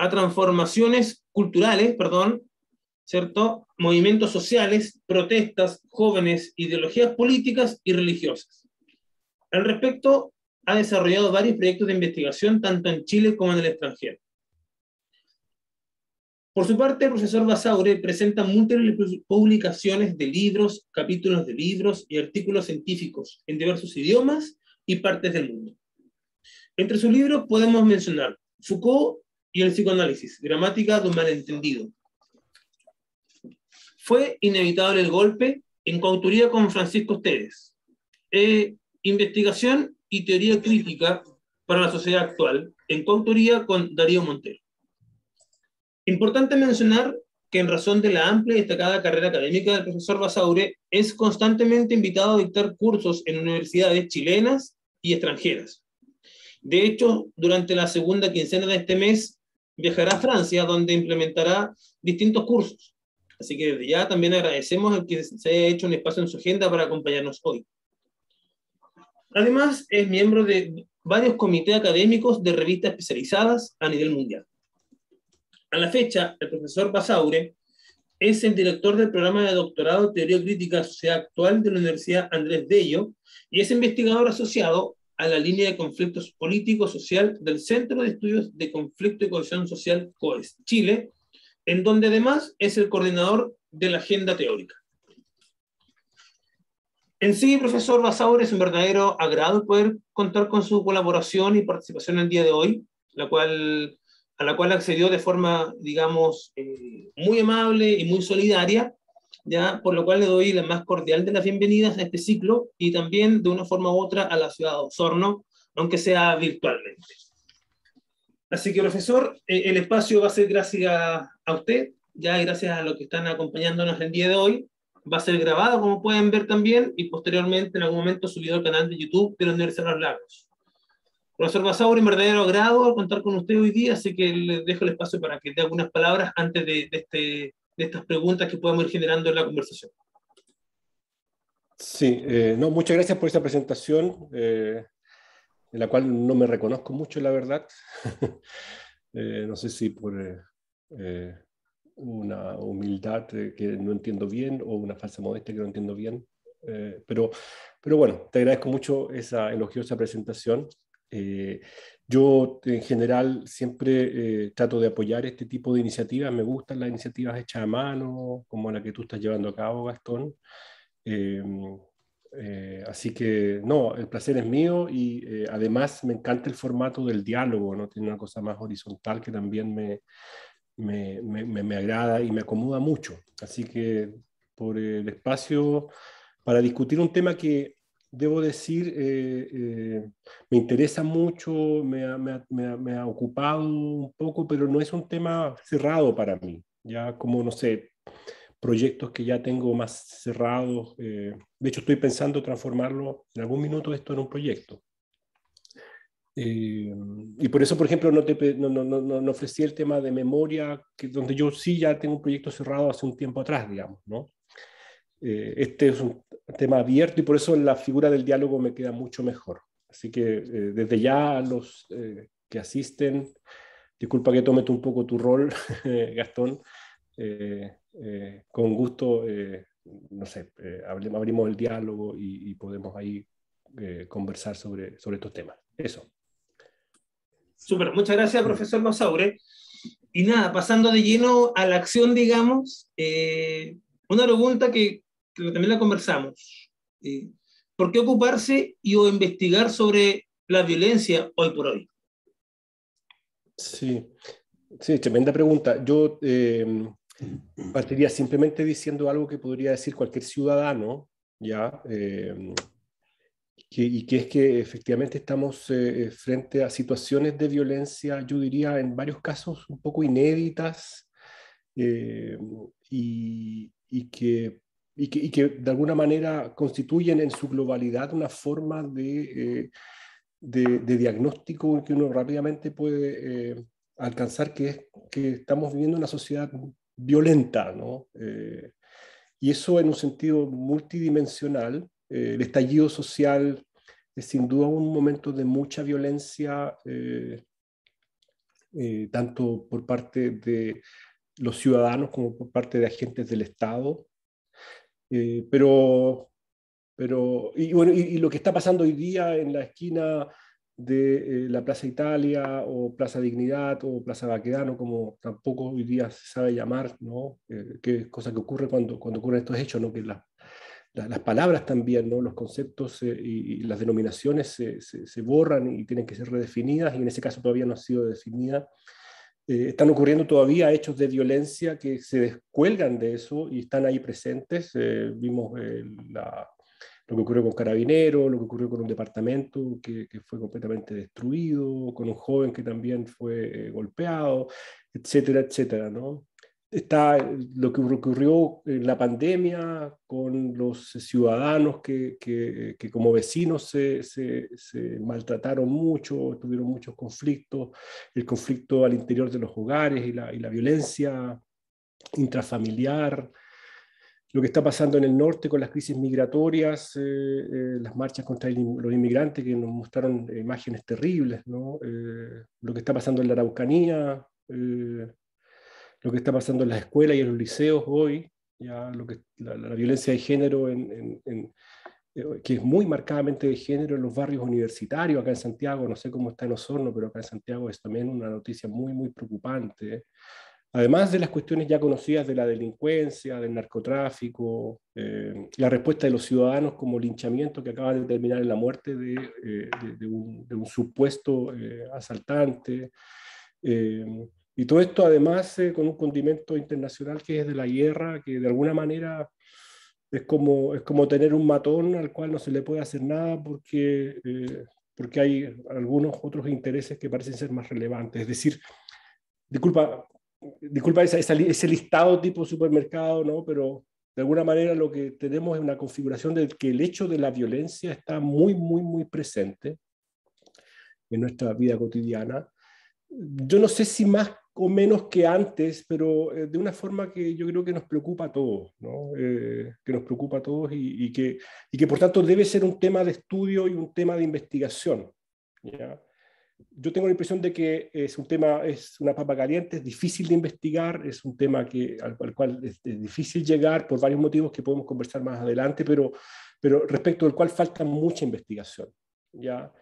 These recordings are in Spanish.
a transformaciones culturales, perdón, ¿cierto? Movimientos sociales, protestas, jóvenes, ideologías políticas y religiosas. Al respecto, ha desarrollado varios proyectos de investigación tanto en Chile como en el extranjero. Por su parte, el profesor Basaure presenta múltiples publicaciones de libros, capítulos de libros y artículos científicos en diversos idiomas y partes del mundo. Entre sus libros podemos mencionar Foucault y el psicoanálisis, gramática de un malentendido. Fue inevitable el golpe en coautoría con Francisco Ustedes. Eh, investigación y teoría crítica para la sociedad actual, en coautoría con Darío Montero. Importante mencionar que en razón de la amplia y destacada carrera académica del profesor Basaure, es constantemente invitado a dictar cursos en universidades chilenas y extranjeras. De hecho, durante la segunda quincena de este mes, viajará a Francia, donde implementará distintos cursos. Así que desde ya también agradecemos que se haya hecho un espacio en su agenda para acompañarnos hoy. Además, es miembro de varios comités académicos de revistas especializadas a nivel mundial. A la fecha, el profesor Basaure es el director del programa de doctorado en Teoría Crítica de Sociedad Actual de la Universidad Andrés Bello y es investigador asociado a la línea de conflictos político-social del Centro de Estudios de Conflicto y Cohesión Social COES Chile, en donde además es el coordinador de la agenda teórica. En sí, profesor Basaur, es un verdadero agrado poder contar con su colaboración y participación el día de hoy, la cual, a la cual accedió de forma, digamos, eh, muy amable y muy solidaria, ¿ya? por lo cual le doy la más cordial de las bienvenidas a este ciclo y también de una forma u otra a la ciudad de Osorno, aunque sea virtualmente. Así que, profesor, eh, el espacio va a ser gracias a usted, ya y gracias a los que están acompañándonos el día de hoy. Va a ser grabado, como pueden ver también, y posteriormente en algún momento subido al canal de YouTube de la Universidad de los Lagos. Profesor Basauri, un verdadero agrado contar con usted hoy día, así que le dejo el espacio para que dé algunas palabras antes de este estas preguntas que podamos ir generando en la conversación. Sí, eh, no, muchas gracias por esa presentación, eh, en la cual no me reconozco mucho, la verdad. Eh, no sé si por una humildad que no entiendo bien o una falsa modestia que no entiendo bien, pero, pero bueno, te agradezco mucho esa elogiosa presentación. Yo en general siempre eh, trato de apoyar este tipo de iniciativas, me gustan las iniciativas hechas a mano, como la que tú estás llevando a cabo, Gastón. Em, eh, así que no, el placer es mío y eh, además me encanta el formato del diálogo, ¿no? Tiene una cosa más horizontal que también me, me, me, me agrada y me acomoda mucho. Así que por el espacio para discutir un tema que debo decir, eh, eh, me interesa mucho, me ha, ocupado un poco, pero no es un tema cerrado para mí. Ya como, no sé, proyectos que ya tengo más cerrados. Eh, de hecho, estoy pensando transformarlo en algún minuto esto en un proyecto. y por eso, por ejemplo, no, te, no ofrecí el tema de memoria, que, donde yo sí ya tengo un proyecto cerrado hace un tiempo atrás, digamos, ¿no? Eh, este es un tema abierto y por eso la figura del diálogo me queda mucho mejor. Así que eh, desde ya a los eh, que asisten, disculpa que tome un poco tu rol, Gastón, con gusto, no sé, hablemos, abrimos el diálogo y, podemos ahí conversar sobre, sobre estos temas. Eso. Súper, muchas gracias, profesor Masaure. Y nada, pasando de lleno a la acción, digamos, una pregunta que también la conversamos. Eh, ¿Por qué ocuparse y o investigar sobre la violencia hoy por hoy? Sí, sí, tremenda pregunta. Yo em, partiría simplemente diciendo algo que podría decir cualquier ciudadano, ¿ya? Em, y que es que efectivamente estamos eh, eh, frente a situaciones de violencia, yo diría, en varios casos un poco inéditas em, y, que y que, de alguna manera constituyen en su globalidad una forma de, eh, de, diagnóstico que uno rápidamente puede eh, alcanzar, que es que estamos viviendo una sociedad violenta, ¿no? Eh, y eso en un sentido multidimensional, el estallido social es sin duda un momento de mucha violencia, tanto por parte de los ciudadanos como por parte de agentes del Estado, eh, pero, pero, y bueno, y, lo que está pasando hoy día en la esquina de eh, la Plaza Italia o Plaza Dignidad o Plaza Baquedano, como tampoco hoy día se sabe llamar, ¿no? Eh, cosa que ocurre cuando, cuando ocurren estos hechos, ¿no? Que las palabras también, ¿no? Los conceptos y, las denominaciones se, se, borran y tienen que ser redefinidas y en ese caso todavía no ha sido definida eh, están ocurriendo todavía hechos de violencia que se descuelgan de eso y están ahí presentes. Eh, vimos eh, lo que ocurrió con Carabineros, lo que ocurrió con un departamento que, que, fue completamente destruido, con un joven que también fue golpeado, etcétera, etcétera. ¿no? está lo que ocurrió en la pandemia con los ciudadanos que, como vecinos se, maltrataron mucho, tuvieron muchos conflictos, el conflicto al interior de los hogares y la, violencia intrafamiliar, lo que está pasando en el norte con las crisis migratorias, eh, eh, las marchas contra los inmigrantes que nos mostraron imágenes terribles, eh, lo que está pasando en la Araucanía lo que está pasando en las escuelas y en los liceos hoy, ya lo que, la, violencia de género eh, que es muy marcadamente de género en los barrios universitarios, acá en Santiago, no sé cómo está en Osorno, pero acá en Santiago es también una noticia muy, muy preocupante. Además de las cuestiones ya conocidas de la delincuencia, del narcotráfico, eh, la respuesta de los ciudadanos como linchamiento que acaba de terminar en la muerte de, eh, un, supuesto eh, asaltante. Y todo esto además eh, con un condimento internacional que es de la guerra, que de alguna manera es como, es como tener un matón al cual no se le puede hacer nada porque, eh, porque hay algunos otros intereses que parecen ser más relevantes. Es decir, disculpa, disculpa ese listado tipo supermercado, ¿no? pero de alguna manera lo que tenemos es una configuración de que el hecho de la violencia está muy, muy, muy presente en nuestra vida cotidiana yo no sé si más o menos que antes, pero eh, de una forma que yo creo que nos preocupa a todos, ¿no? Eh, que nos preocupa a todos y, que, y que por tanto debe ser un tema de estudio y un tema de investigación. ¿ya? Yo tengo la impresión de que es un tema, es una papa caliente, es difícil de investigar, es un tema que, al, cual es, difícil llegar por varios motivos que podemos conversar más adelante, pero, pero respecto al cual falta mucha investigación. ¿ya?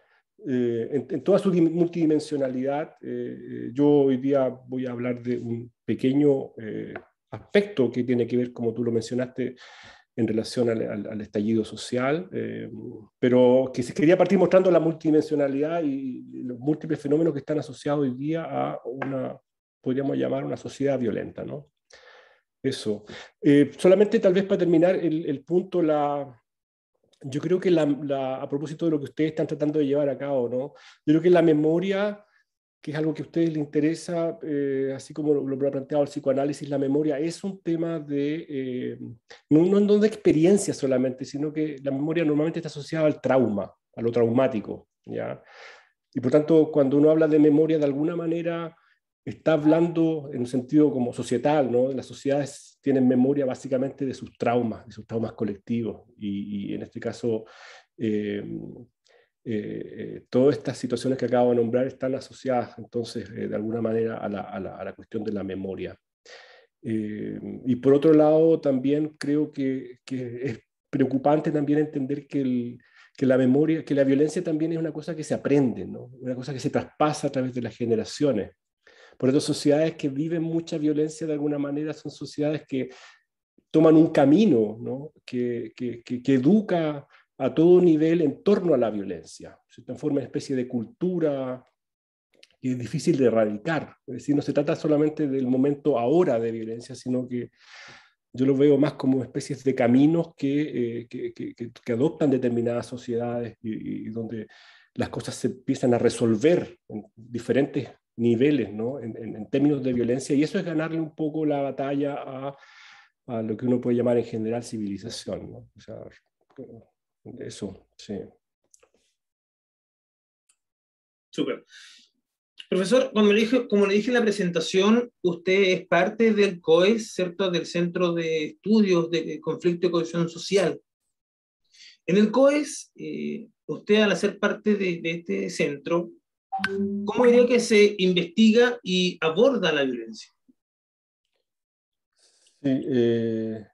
Eh, en, toda su multidimensionalidad. Eh, eh, yo hoy día voy a hablar de un pequeño aspecto que tiene que ver, como tú lo mencionaste, en relación al, estallido social, pero que se quería partir mostrando la multidimensionalidad y los múltiples fenómenos que están asociados hoy día a una, podríamos llamar, una sociedad violenta, ¿no? Eso. solamente tal vez para terminar el punto, la, yo creo que a propósito de lo que ustedes están tratando de llevar a cabo, ¿no? Yo creo que la memoria, que es algo que a ustedes les interesa, eh, así como lo, ha planteado el psicoanálisis, la memoria es un tema de, eh, no, en donde experiencia solamente, sino que la memoria normalmente está asociada al trauma, a lo traumático, ¿ya? Y por tanto, cuando uno habla de memoria, de alguna manera está hablando en un sentido como societal, ¿no? sociedad es, tienen memoria básicamente de sus traumas, de sus traumas colectivos. Y, en este caso, eh, eh, eh, todas estas situaciones que acabo de nombrar están asociadas entonces, de alguna manera, a la, cuestión de la memoria. y por otro lado, también creo que, es preocupante también entender que que la memoria, que la violencia también es una cosa que se aprende, ¿no? una cosa que se traspasa a través de las generaciones. Por eso sociedades que viven mucha violencia de alguna manera son sociedades que toman un camino que, educa a todo nivel en torno a la violencia. Se transforma en especie de cultura que es difícil de erradicar. Es decir, no se trata solamente del momento ahora de violencia, sino que yo lo veo más como especies de caminos que, eh, adoptan determinadas sociedades y, y, donde las cosas se empiezan a resolver en diferentes niveles ¿no? en, en, términos de violencia y eso es ganarle un poco la batalla a, a lo que uno puede llamar en general civilización. ¿no? O sea, eso, sí. Súper. Profesor, como le, dije, como le dije en la presentación, usted es parte del COES, ¿cierto? Del Centro de Estudios de Conflicto y Cohesión Social. En el COES, eh, usted al hacer parte de, de este centro, ¿Cómo diría que se investiga y aborda la violencia? Eh,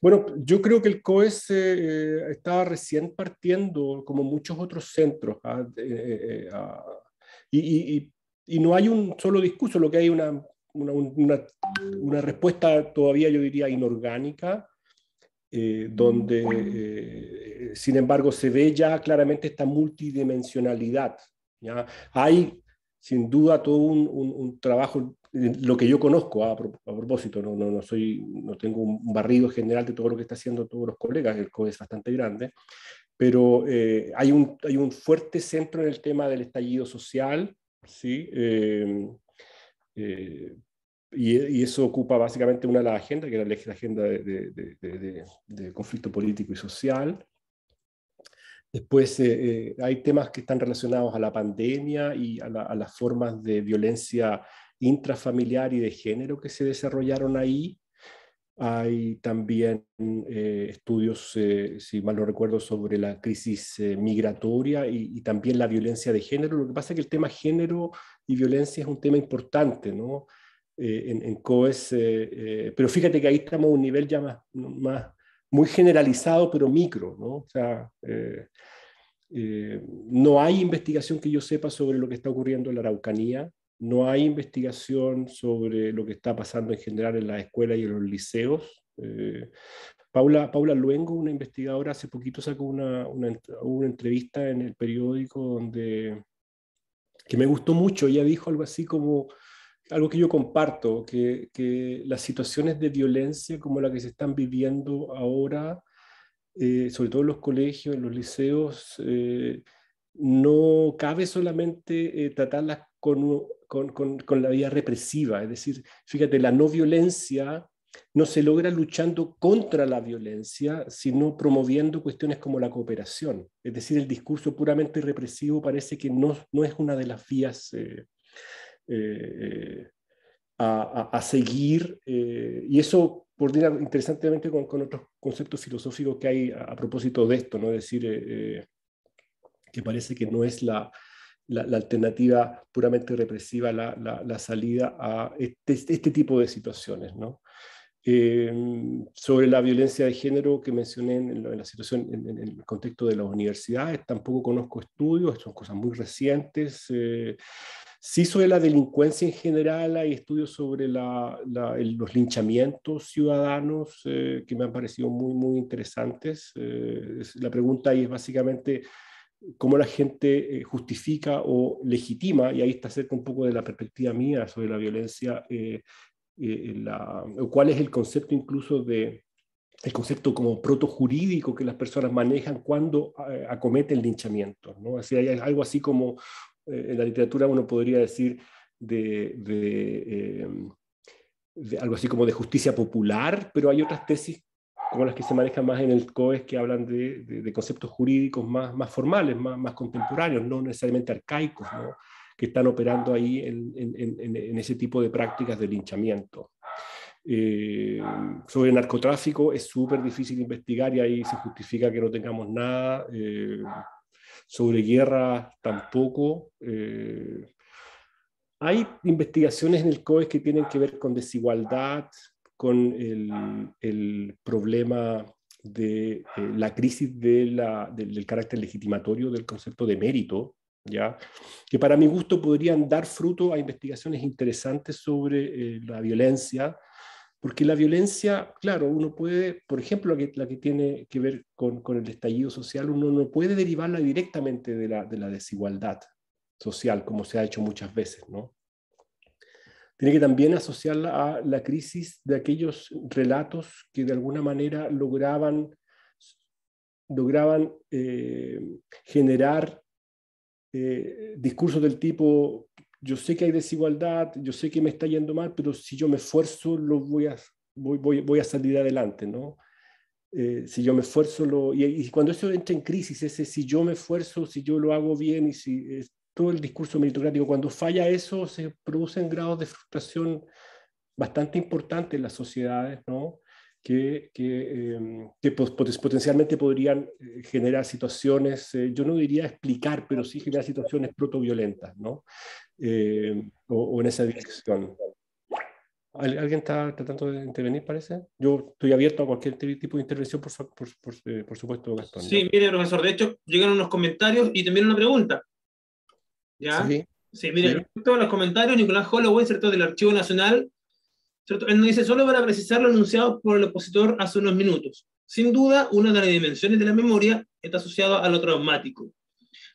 bueno, yo creo que el COES eh, estaba recién partiendo, como muchos otros centros, ah, eh, ah, y, no hay un solo discurso, lo que hay una, una, respuesta todavía, yo diría, inorgánica, donde, sin embargo, se ve ya claramente esta multidimensionalidad hay sin duda todo un, trabajo, lo que yo conozco ah, a, propósito, no, no, no, soy, no tengo un barrido general de todo lo que está haciendo todos los colegas, el COE es bastante grande, pero eh, hay, un, hay un fuerte centro en el tema del estallido social, ¿sí? Eh, eh, y, eso ocupa básicamente una de las agendas, que era la, agenda de, de conflicto político y social. Después eh, eh, hay temas que están relacionados a la pandemia y a, las formas de violencia intrafamiliar y de género que se desarrollaron ahí. Hay también eh, estudios, si mal no recuerdo, sobre la crisis migratoria y, también la violencia de género. Lo que pasa es que el tema género y violencia es un tema importante, ¿no? en, COES, pero fíjate que ahí estamos a un nivel ya más muy generalizado, pero micro, ¿no? O sea, eh, eh, no hay investigación que yo sepa sobre lo que está ocurriendo en la Araucanía, no hay investigación sobre lo que está pasando en general en las escuelas y en los liceos. Eh, Paula, Paula Luengo, una investigadora, hace poquito sacó una, entrevista en el periódico donde, que me gustó mucho. Ella dijo algo así como, algo que yo comparto, que, las situaciones de violencia como la que se están viviendo ahora, eh, sobre todo en los colegios, en los liceos, eh, no cabe solamente eh, tratarlas con, con, con, con, la vía represiva. Es decir, fíjate, la no violencia no se logra luchando contra la violencia, sino promoviendo cuestiones como la cooperación. Es decir, el discurso puramente represivo parece que no, no es una de las vías eh, a, seguir, eh, y eso coordina interesantemente con, otros conceptos filosóficos que hay a, propósito de esto, ¿no? Es decir, eh, que parece que no es la, alternativa puramente represiva la, salida a este, este, tipo de situaciones, ¿no? Em, sobre la violencia de género que mencioné en, la situación, en, el contexto de las universidades, tampoco conozco estudios, son cosas muy recientes. Sí, sobre la delincuencia en general hay estudios sobre los linchamientos ciudadanos eh, que me han parecido muy, muy interesantes. Eh, la pregunta ahí es básicamente cómo la gente eh, justifica o legitima, y ahí está cerca un poco de la perspectiva mía sobre la violencia, la, cuál es el concepto incluso de el concepto como protojurídico que las personas manejan cuando acometen linchamientos. ¿no? Así hay algo así como eh, en la literatura uno podría decir em, de, algo así como de justicia popular, pero hay otras tesis como las que se manejan más en el COES que hablan de, conceptos jurídicos más, más formales, más, más, contemporáneos, no necesariamente arcaicos, que están operando ahí en, ese tipo de prácticas de linchamiento. Eh, sobre el narcotráfico es súper difícil investigar y ahí se justifica que no tengamos nada. Eh, sobre guerra tampoco. Eh, hay investigaciones en el COE que tienen que ver con desigualdad, con el, problema de eh, la crisis del, carácter legitimatorio del concepto de mérito, ¿ya? que para mi gusto podrían dar fruto a investigaciones interesantes sobre eh, la violencia, porque la violencia, claro, uno puede, por ejemplo, la que, tiene que ver con, el estallido social, uno no puede derivarla directamente de la, desigualdad social, como se ha hecho muchas veces, Tiene que también asociarla a la crisis de aquellos relatos que de alguna manera lograban, eh, generar eh, discursos del tipo yo sé que hay desigualdad, yo sé que me está yendo mal, pero si yo me esfuerzo, lo voy a, voy, a salir adelante, ¿no? Eh, si yo me esfuerzo, lo, y, cuando eso entra en crisis, ese si yo me esfuerzo, si yo lo hago bien, y si es todo el discurso meritocrático, cuando falla eso, se producen grados de frustración bastante importantes en las sociedades, ¿no? que, em, potencialmente podrían eh, generar situaciones, eh, yo no diría explicar, pero sí generar situaciones protoviolentas, ¿no? Em, o, en esa dirección. ¿Alguien está tratando de intervenir, parece? Yo estoy abierto a cualquier tipo de intervención, por, eh, supuesto, Gastón. Sí, mire, profesor, de hecho, llegan unos comentarios y también una pregunta. ¿Ya? Sí. Sí, mire, todos los comentarios, Nicolás Holloway, cierto, del Archivo Nacional, él nos dice, solo para precisar lo anunciado por el opositor hace unos minutos. Sin duda, una de las dimensiones de la memoria está asociada a lo traumático.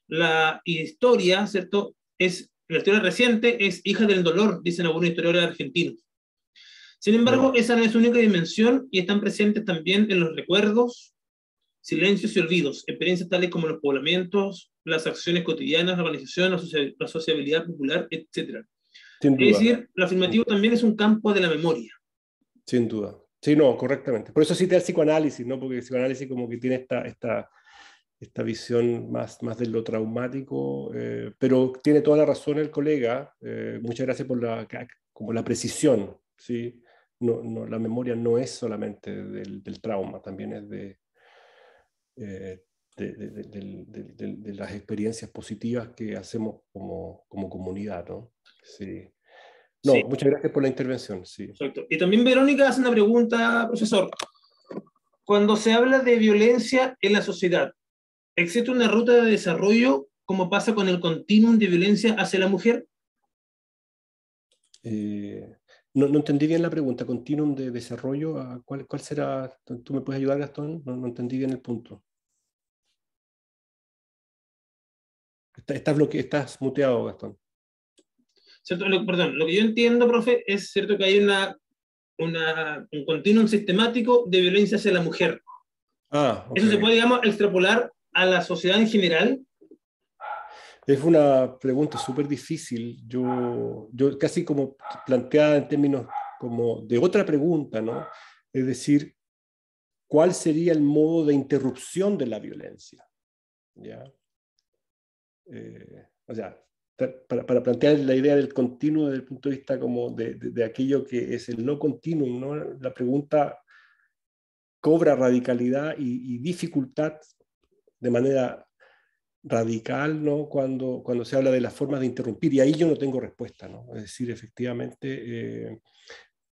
La historia, ¿cierto? Es, la historia reciente es hija del dolor, dicen algunos historiadores argentinos. Sin embargo, esa no es su única dimensión y están presentes también en los recuerdos, silencios y olvidos, experiencias tales como los poblamientos, las acciones cotidianas, la organización, la sociabilidad popular, etcétera. Sin Es decir, lo afirmativo también es un campo de la memoria. Sin duda. Sí, no, correctamente. Por eso sí te da el psicoanálisis, ¿no? Porque el psicoanálisis como que tiene esta, esta, esta visión más, más de lo traumático, eh, pero tiene toda la razón el colega. Eh, muchas gracias por la, como la precisión, ¿sí? No, no, la memoria no es solamente del, del trauma, también es de, eh, de, de, de, las experiencias positivas que hacemos como, como comunidad, ¿no? Sí. No, muchas gracias por la intervención. Sí. Exacto. Y también Verónica hace una pregunta, profesor. Cuando se habla de violencia en la sociedad, ¿existe una ruta de desarrollo como pasa con el continuum de violencia hacia la mujer? Eh, no, entendí bien la pregunta. ¿Continuum de desarrollo? Ah, ¿Cuál, cuál será? ¿Tú me puedes ayudar, Gastón? No, entendí bien el punto. Estás, estás muteado, Gastón. Lo, perdón, lo que yo entiendo, profe, es cierto que hay un continuo sistemático de violencia hacia la mujer. Ah, ¿Eso se puede, digamos, extrapolar a la sociedad en general? Es una pregunta súper difícil, yo, casi como planteada en términos como de otra pregunta, ¿no? Es decir, ¿cuál sería el modo de interrupción de la violencia? ¿Ya? Eh, o sea, para, plantear la idea del continuo desde el punto de vista como de, aquello que es el no continuo, ¿no? la pregunta cobra radicalidad y, dificultad de manera radical ¿no? cuando, cuando se habla de las formas de interrumpir y ahí yo no tengo respuesta, ¿no? es decir, efectivamente eh,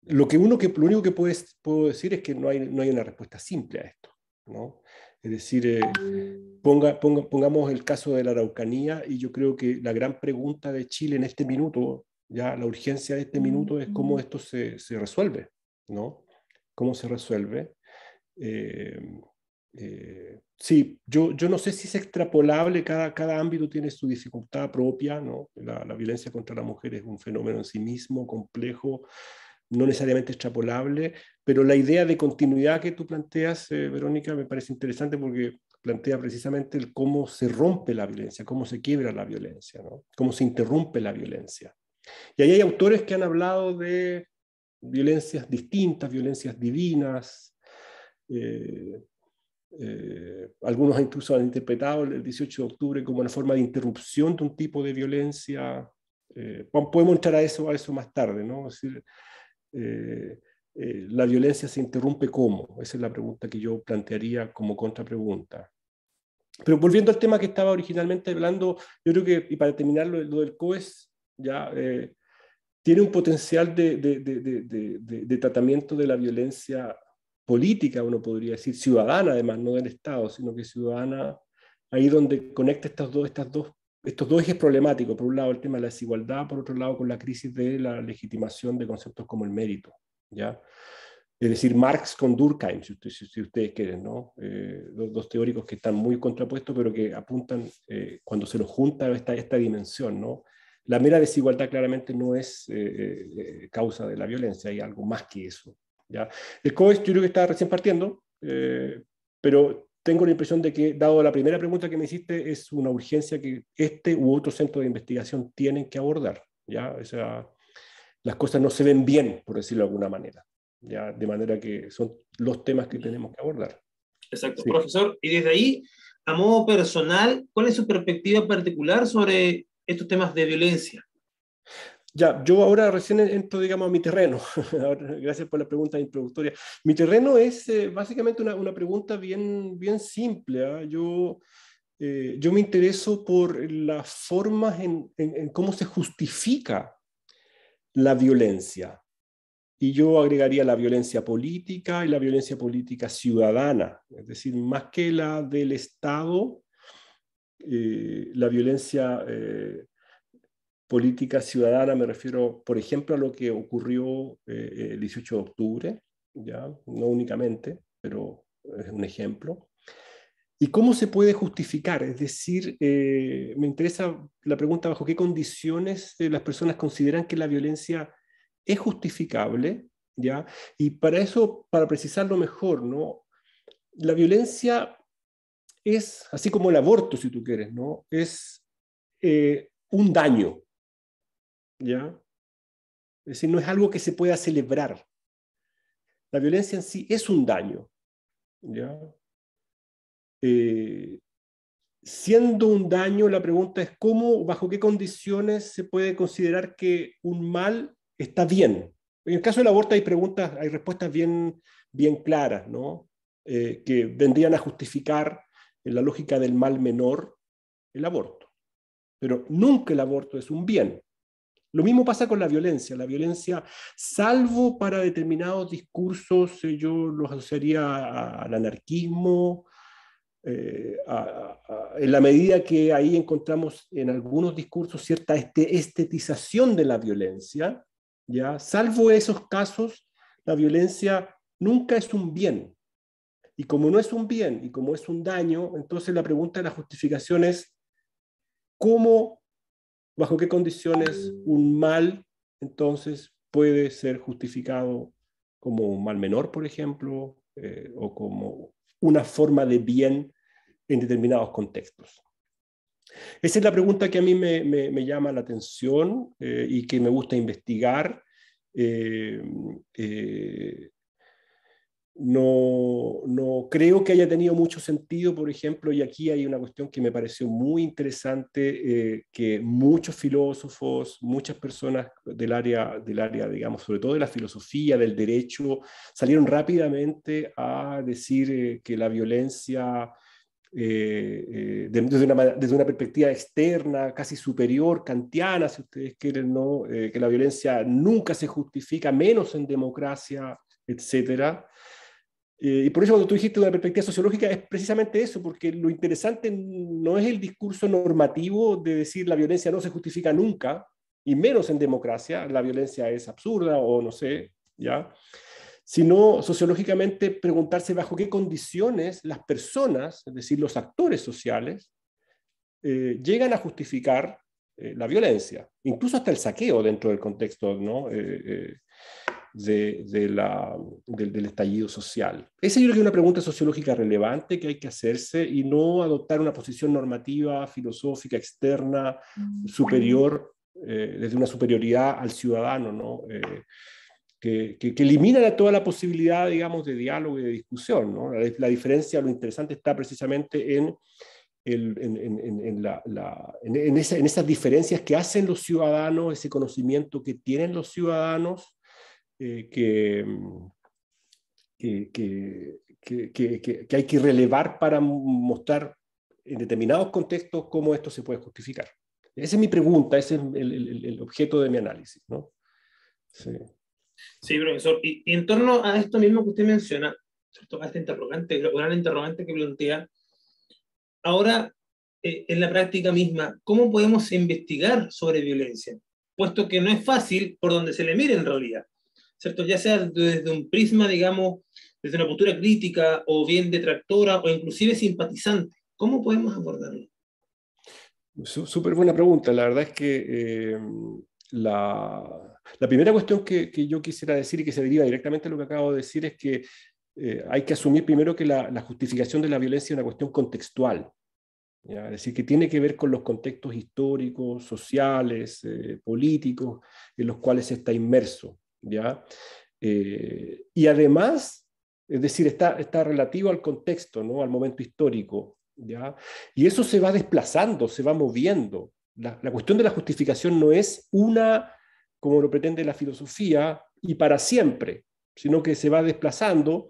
lo, que uno que, lo único que puedo decir es que no hay, no hay una respuesta simple a esto. ¿no? Es decir, eh, ponga, pongamos el caso de la Araucanía y yo creo que la gran pregunta de Chile en este minuto, ya la urgencia de este minuto es cómo esto se, se resuelve, ¿no? ¿Cómo se resuelve? Eh, eh, sí, yo, yo no sé si es extrapolable, cada, cada ámbito tiene su dificultad propia, ¿no? La, la violencia contra la mujer es un fenómeno en sí mismo, complejo, no necesariamente extrapolable, pero la idea de continuidad que tú planteas, eh, Verónica, me parece interesante porque plantea precisamente el cómo se rompe la violencia, cómo se quiebra la violencia, cómo se interrumpe la violencia. Y ahí hay autores que han hablado de violencias distintas, violencias divinas. Eh, eh, algunos incluso han interpretado el 18 de octubre como una forma de interrupción de un tipo de violencia. Eh, podemos entrar a eso, a eso más tarde, ¿no? Es eh, eh, la violencia se interrumpe cómo? Esa es la pregunta que yo plantearía como contrapregunta. Pero volviendo al tema que estaba originalmente hablando, yo creo que, y para terminar lo, del COES, ya eh, tiene un potencial de, de, tratamiento de la violencia política, uno podría decir, ciudadana además, no del Estado, sino que ciudadana, ahí donde conecta estas dos, estas dos estos dos ejes problemáticos, por un lado el tema de la desigualdad, por otro lado con la crisis de la legitimación de conceptos como el mérito, ¿ya? Es decir, Marx con Durkheim, si, ustedes quieren, ¿no? Eh, dos, teóricos que están muy contrapuestos, pero que apuntan, eh, cuando se los junta, esta, esta dimensión, ¿no? La mera desigualdad claramente no es eh, causa de la violencia, hay algo más que eso, ¿ya? El COES yo creo que está recién partiendo, pero tengo la impresión de que, dado la primera pregunta que me hiciste, es una urgencia que este u otro centro de investigación tienen que abordar. ¿ya? las cosas no se ven bien, por decirlo de alguna manera. ¿ya? De manera que son los temas que tenemos que abordar. Exacto, profesor. Y desde ahí, a modo personal, ¿cuál es su perspectiva particular sobre estos temas de violencia? Ya, yo ahora recién entro, digamos, a mi terreno. Gracias por la pregunta introductoria. Mi terreno es eh, básicamente una, pregunta bien, bien simple. ¿ah? Yo, eh, yo me intereso por las formas en, en, cómo se justifica la violencia. Y yo agregaría la violencia política y la violencia política ciudadana. Es decir, más que la del Estado, eh, la violencia política ciudadana, me refiero, por ejemplo, a lo que ocurrió eh, el 18 de octubre, ¿ya? no únicamente, pero es un ejemplo. ¿Y cómo se puede justificar? Es decir, eh, me interesa la pregunta bajo qué condiciones eh, las personas consideran que la violencia es justificable, ¿ya? Y para eso, para precisarlo mejor, ¿no? La violencia es, así como el aborto, si tú quieres, ¿no? Es un daño, ¿ya? Es decir, no es algo que se pueda celebrar. La violencia en sí es un daño, ¿ya? Eh, siendo un daño, la pregunta es cómo, bajo qué condiciones se puede considerar que un mal está bien. En el caso del aborto hay preguntas, hay respuestas bien, bien claras, ¿no? Eh, que vendrían a justificar en la lógica del mal menor el aborto. Pero nunca el aborto es un bien. Lo mismo pasa con la violencia. La violencia, salvo para determinados discursos, eh, yo los asociaría al anarquismo, eh, en la medida que ahí encontramos en algunos discursos cierta este, estetización de la violencia, ¿ya? salvo esos casos, la violencia nunca es un bien. Y como no es un bien y como es un daño, entonces la pregunta de la justificación es, ¿cómo bajo qué condiciones un mal entonces puede ser justificado como un mal menor, por ejemplo, eh, o como una forma de bien en determinados contextos. Esa es la pregunta que a mí me, llama la atención eh, y que me gusta investigar. Eh, no, no creo que haya tenido mucho sentido, por ejemplo, y aquí hay una cuestión que me pareció muy interesante, eh, que muchos filósofos, muchas personas del área, del área, digamos, sobre todo de la filosofía, del derecho, salieron rápidamente a decir eh, que la violencia... Eh, desde, una, perspectiva externa, casi superior, kantiana, si ustedes quieren, ¿no? que la violencia nunca se justifica, menos en democracia, etcétera. Eh, y por eso cuando tú dijiste una perspectiva sociológica es precisamente eso, porque lo interesante no es el discurso normativo de decir la violencia no se justifica nunca, y menos en democracia, la violencia es absurda o no sé, ¿ya? Sino sociológicamente preguntarse bajo qué condiciones las personas, es decir, los actores sociales, eh, llegan a justificar eh, la violencia, incluso hasta el saqueo dentro del contexto ¿no? de, del, estallido social. Esa yo creo que es una pregunta sociológica relevante que hay que hacerse y no adoptar una posición normativa, filosófica, externa, mm. superior, eh, desde una superioridad al ciudadano, ¿no? Eh, que, elimina toda la posibilidad, digamos, de diálogo y de discusión. La, diferencia, lo interesante está precisamente en, en, esas diferencias que hacen los ciudadanos, ese conocimiento que tienen los ciudadanos eh, mm, que, que, que, que, hay que relevar para mostrar en determinados contextos cómo esto se puede justificar. Esa es mi pregunta, ese es el, objeto de mi análisis. ¿no? Sí. sí profesor. Y, en torno a esto mismo que usted menciona, a este interrogante, gran interrogante que plantea, ahora eh, en la práctica misma, ¿cómo podemos investigar sobre violencia? Puesto que no es fácil por donde se le mire en realidad. ¿cierto? Ya sea desde un prisma, digamos, desde una postura crítica o bien detractora o inclusive simpatizante. ¿Cómo podemos abordarlo? Súper buena pregunta. La verdad es que eh, la, primera cuestión que, yo quisiera decir y que se deriva directamente de lo que acabo de decir es que eh, hay que asumir primero que la, justificación de la violencia es una cuestión contextual. Es decir, que tiene que ver con los contextos históricos, sociales, eh, políticos en los cuales está inmerso. ¿ya? Eh, y además, es decir, está, relativo al contexto, ¿no? al momento histórico. ¿ya? Y eso se va desplazando, se va moviendo. La, la cuestión de la justificación no es una, como lo pretende la filosofía, y para siempre, sino que se va desplazando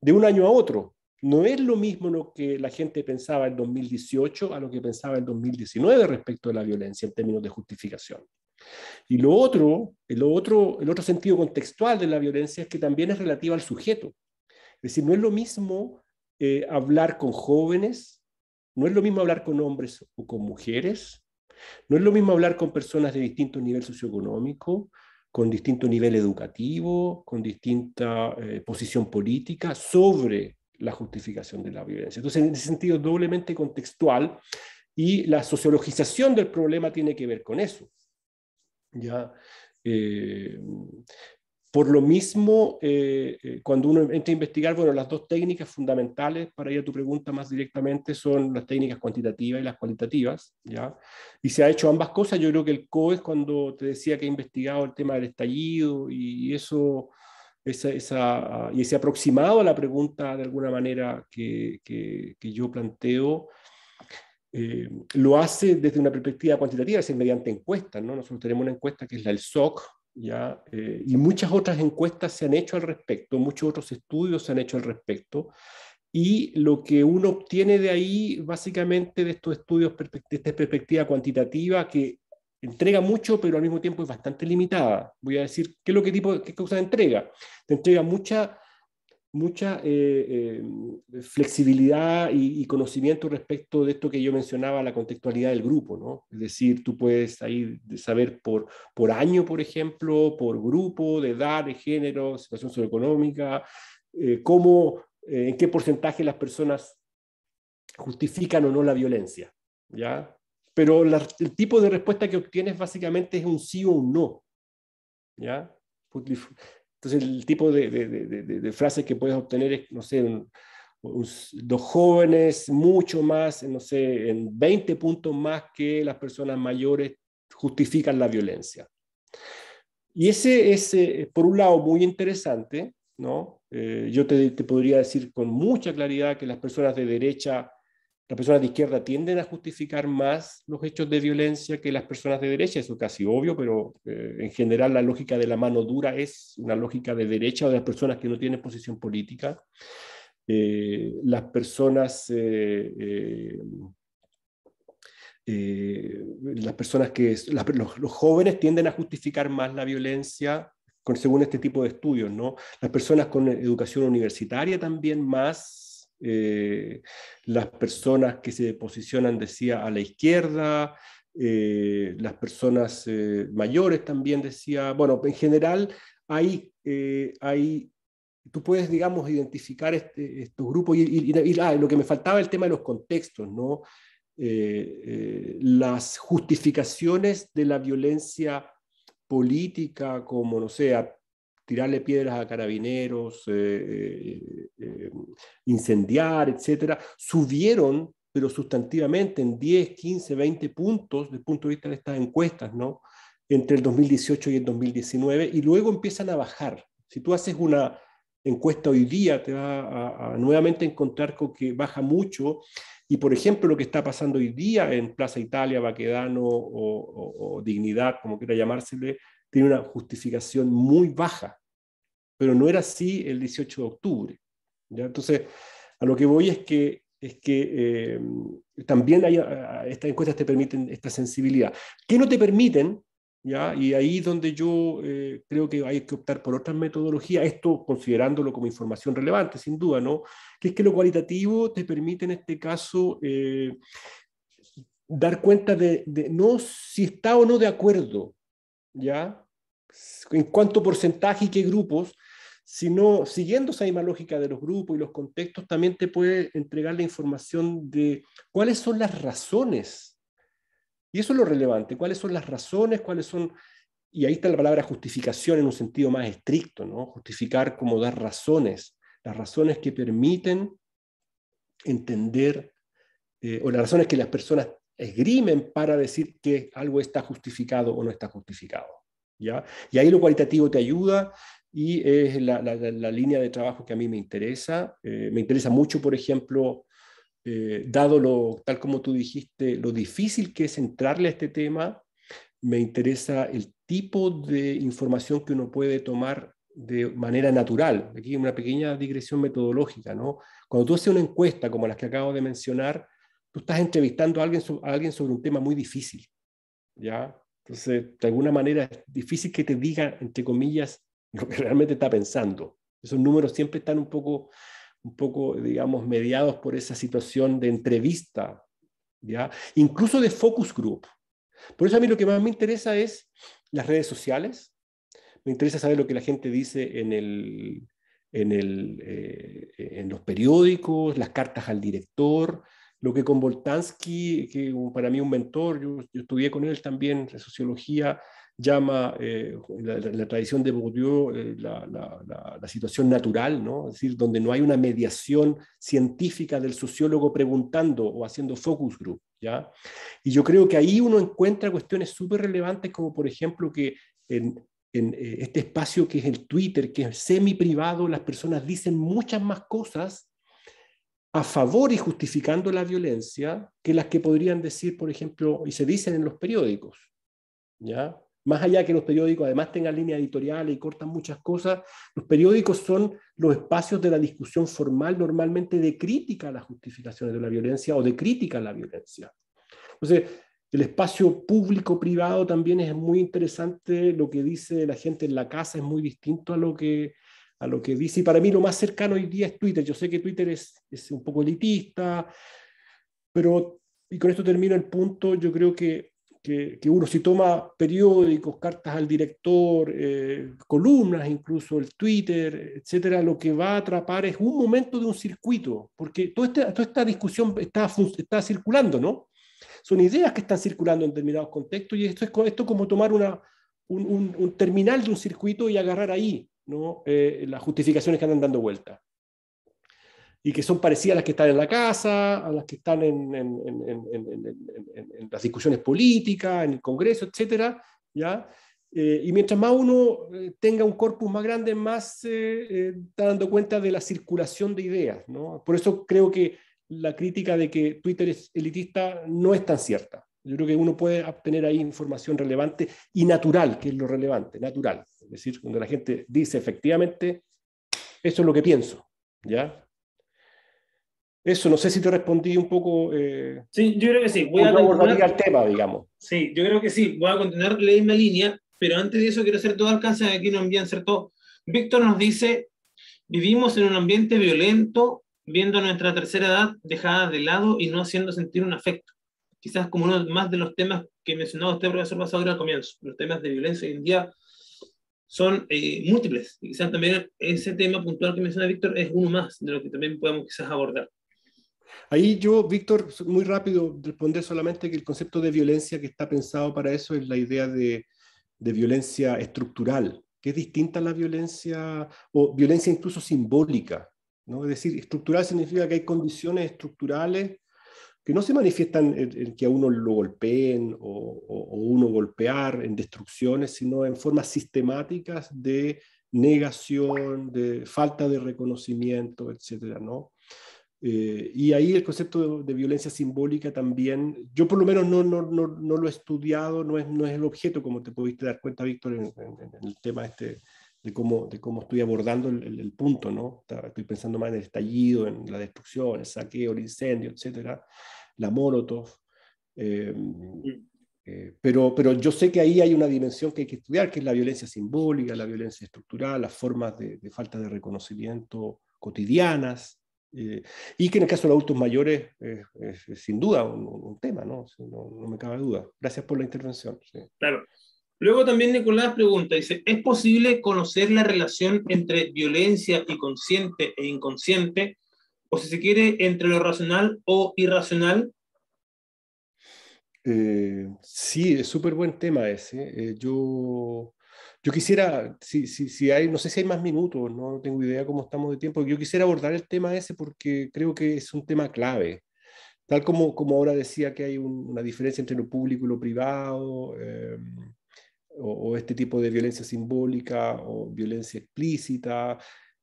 de un año a otro. No es lo mismo lo que la gente pensaba en 2018 a lo que pensaba en 2019 respecto de la violencia en términos de justificación. Y lo otro, el otro, el otro sentido contextual de la violencia es que también es relativa al sujeto. Es decir, no es lo mismo eh, hablar con jóvenes, no es lo mismo hablar con hombres o con mujeres, no es lo mismo hablar con personas de distinto nivel socioeconómico, con distinto nivel educativo, con distinta eh, posición política sobre la justificación de la violencia. Entonces, en ese sentido, es doblemente contextual y la sociologización del problema tiene que ver con eso. ¿ya? Eh, por lo mismo, eh, eh, cuando uno entra a investigar, bueno, las dos técnicas fundamentales para ir a tu pregunta más directamente son las técnicas cuantitativas y las cualitativas, ¿ya? Y se ha hecho ambas cosas. Yo creo que el es cuando te decía que ha investigado el tema del estallido y eso, esa, y ese aproximado a la pregunta de alguna manera que yo planteo, eh, lo hace desde una perspectiva cuantitativa, es decir, mediante encuestas. ¿no? Nosotros tenemos una encuesta que es la del SOC, ¿ya? Eh, y muchas otras encuestas se han hecho al respecto, muchos otros estudios se han hecho al respecto. Y lo que uno obtiene de ahí, básicamente, de estos estudios, de esta perspectiva cuantitativa, que entrega mucho, pero al mismo tiempo es bastante limitada. Voy a decir, ¿qué es lo que tipo, qué cosa entrega? Te entrega mucha mucha eh, eh, flexibilidad y, conocimiento respecto de esto que yo mencionaba, la contextualidad del grupo, ¿no? Es decir, tú puedes ahí saber por, por año, por ejemplo, por grupo, de edad, de género, situación socioeconómica, eh, cómo, en qué porcentaje las personas justifican o no la violencia, ¿ya? Pero el tipo de respuesta que obtienes básicamente es un sí o un no, ¿ya? Entonces, el tipo de, frases que puedes obtener es, no sé, los jóvenes mucho más, no sé, en 20 puntos más que las personas mayores justifican la violencia. Y ese es, por un lado, muy interesante, ¿no? Eh, yo te, podría decir con mucha claridad que las personas de derecha las personas de izquierda tienden a justificar más los hechos de violencia que las personas de derecha, eso es casi obvio, pero eh, en general la lógica de la mano dura es una lógica de derecha o de las personas que no tienen posición política. Eh, las personas... Eh, las personas que los, jóvenes tienden a justificar más la violencia según este tipo de estudios, ¿no? Las personas con educación universitaria también más eh, las personas que se posicionan, decía, a la izquierda, eh, las personas eh, mayores también decía, bueno, en general hay, hay tú puedes, digamos, identificar este, estos grupos y, ah, lo que me faltaba el tema de los contextos, ¿no? las justificaciones de la violencia política como, no sé, tirarle piedras a carabineros, eh, eh, eh, incendiar, etcétera, subieron, pero sustantivamente en 10, 15, 20 puntos desde el punto de vista de estas encuestas, ¿no? Entre el 2018 y el 2019, y luego empiezan a bajar. Si tú haces una encuesta hoy día, te va a, nuevamente encontrar con que baja mucho. Y por ejemplo, lo que está pasando hoy día en Plaza Italia, Baquedano o, o Dignidad, como quiera llamársele, tiene una justificación muy baja, pero no era así el 18 de octubre. ¿ya? Entonces, a lo que voy es que, es que eh, también hay, eh, estas encuestas te permiten esta sensibilidad. ¿Qué no te permiten? ¿ya? Y ahí donde yo eh, creo que hay que optar por otras metodologías, esto considerándolo como información relevante, sin duda, ¿no? Que es que lo cualitativo te permite en este caso... dar cuenta de, de no si está o no de acuerdo ¿ya? En cuánto porcentaje y qué grupos, sino siguiendo esa misma lógica de los grupos y los contextos, también te puede entregar la información de cuáles son las razones. Y eso es lo relevante, cuáles son las razones, cuáles son y ahí está la palabra justificación en un sentido más estricto, ¿no? Justificar como dar razones, las razones que permiten entender, eh, o las razones que las personas esgrimen para decir que algo está justificado o no está justificado. ¿ya? Y ahí lo cualitativo te ayuda y es la, línea de trabajo que a mí me interesa. Eh, me interesa mucho, por ejemplo, eh, dado lo, tal como tú dijiste, lo difícil que es entrarle a este tema, me interesa el tipo de información que uno puede tomar de manera natural. Aquí una pequeña digresión metodológica, ¿no? Cuando tú haces una encuesta como las que acabo de mencionar, tú estás entrevistando a alguien, sobre un tema muy difícil, ¿ya? Entonces, de alguna manera es difícil que te diga, entre comillas, lo que realmente está pensando. Esos números siempre están un poco, un poco digamos, mediados por esa situación de entrevista, ¿ya? Incluso de focus group. Por eso a mí lo que más me interesa es las redes sociales. Me interesa saber lo que la gente dice en eh, los periódicos, las cartas al director, lo que con Voltansky, que para mí un mentor, yo, estudié con él también en sociología, llama eh, la, tradición de Bourdieu eh, la, situación natural, ¿no? es decir, donde no hay una mediación científica del sociólogo preguntando o haciendo focus group. ¿ya? Y yo creo que ahí uno encuentra cuestiones súper relevantes como por ejemplo que en, eh, este espacio que es el Twitter, que es semi privado, las personas dicen muchas más cosas a favor y justificando la violencia que las que podrían decir, por ejemplo, y se dicen en los periódicos. ¿ya? Más allá que los periódicos además tengan línea editorial y cortan muchas cosas, los periódicos son los espacios de la discusión formal normalmente de crítica a las justificaciones de la violencia o de crítica a la violencia. Entonces, el espacio público-privado también es muy interesante, lo que dice la gente en la casa es muy distinto a lo que a lo que dice. Y para mí lo más cercano hoy día es Twitter. Yo sé que Twitter es, es un poco elitista, pero, y con esto termino el punto, yo creo que, que, uno si toma periódicos, cartas al director, eh, columnas, incluso el Twitter, etcétera, lo que va a atrapar es un momento de un circuito, porque toda esta, toda esta discusión está, está circulando, ¿no? Son ideas que están circulando en determinados contextos y esto es esto como tomar una, un, un terminal de un circuito y agarrar ahí eh, las justificaciones que andan dando vuelta. Y que son parecidas a las que están en la casa, a las que están en, las discusiones políticas, en el Congreso, etcétera, ¿ya? Eh, y mientras más uno eh, tenga un corpus más grande, más está dando cuenta de la circulación de ideas. ¿no? Por eso creo que la crítica de que Twitter es elitista no es tan cierta. Yo creo que uno puede obtener ahí información relevante y natural, que es lo relevante, natural. Es decir, cuando la gente dice efectivamente, eso es lo que pienso, ¿ya? Eso, no sé si te respondí un poco... Eh, sí, yo creo que sí. Voy a continuar al tema, digamos. Sí, yo creo que sí. Voy a continuar la misma línea, pero antes de eso quiero hacer todo alcance, aquí nos envían ¿cierto? Víctor nos dice, vivimos en un ambiente violento, viendo nuestra tercera edad dejada de lado y no haciendo sentir un afecto. Quizás como uno más de los temas que mencionaba usted, profesor ahora al comienzo, los temas de violencia hoy en día son eh, múltiples. Y quizás también ese tema puntual que menciona Víctor es uno más de lo que también podemos quizás abordar. Ahí yo, Víctor, muy rápido responder solamente que el concepto de violencia que está pensado para eso es la idea de, de violencia estructural, que es distinta a la violencia, o violencia incluso simbólica. ¿no? Es decir, estructural significa que hay condiciones estructurales que no se manifiestan en, que a uno lo golpeen o, uno golpear en destrucciones, sino en formas sistemáticas de negación, de falta de reconocimiento, etcétera, ¿no? Eh, y ahí el concepto de, violencia simbólica también, yo por lo menos no, no, no, no lo he estudiado, no es, no es el objeto, como te pudiste dar cuenta, Víctor, en, el tema este de cómo, de cómo estoy abordando el, punto, ¿no? Estoy pensando más en el estallido, en la destrucción, el saqueo, el incendio, etcétera la Molotov. Eh, eh, pero, pero yo sé que ahí hay una dimensión que hay que estudiar, que es la violencia simbólica, la violencia estructural, las formas de, falta de reconocimiento cotidianas, eh, y que en el caso de los adultos mayores es, sin duda un, tema, ¿no? ¿no? me cabe duda. Gracias por la intervención. Claro. Luego también Nicolás pregunta, dice, ¿es posible conocer la relación entre violencia y consciente e inconsciente o si se quiere, entre lo racional o irracional? Eh, sí, es súper buen tema ese. Eh, yo, yo quisiera, si, si, si, hay, no sé si hay más minutos, no, tengo idea cómo estamos de tiempo, yo quisiera abordar el tema ese porque creo que es un tema clave. Tal como, como ahora decía que hay una diferencia entre lo público y lo privado, em, o, este tipo de violencia simbólica o violencia explícita,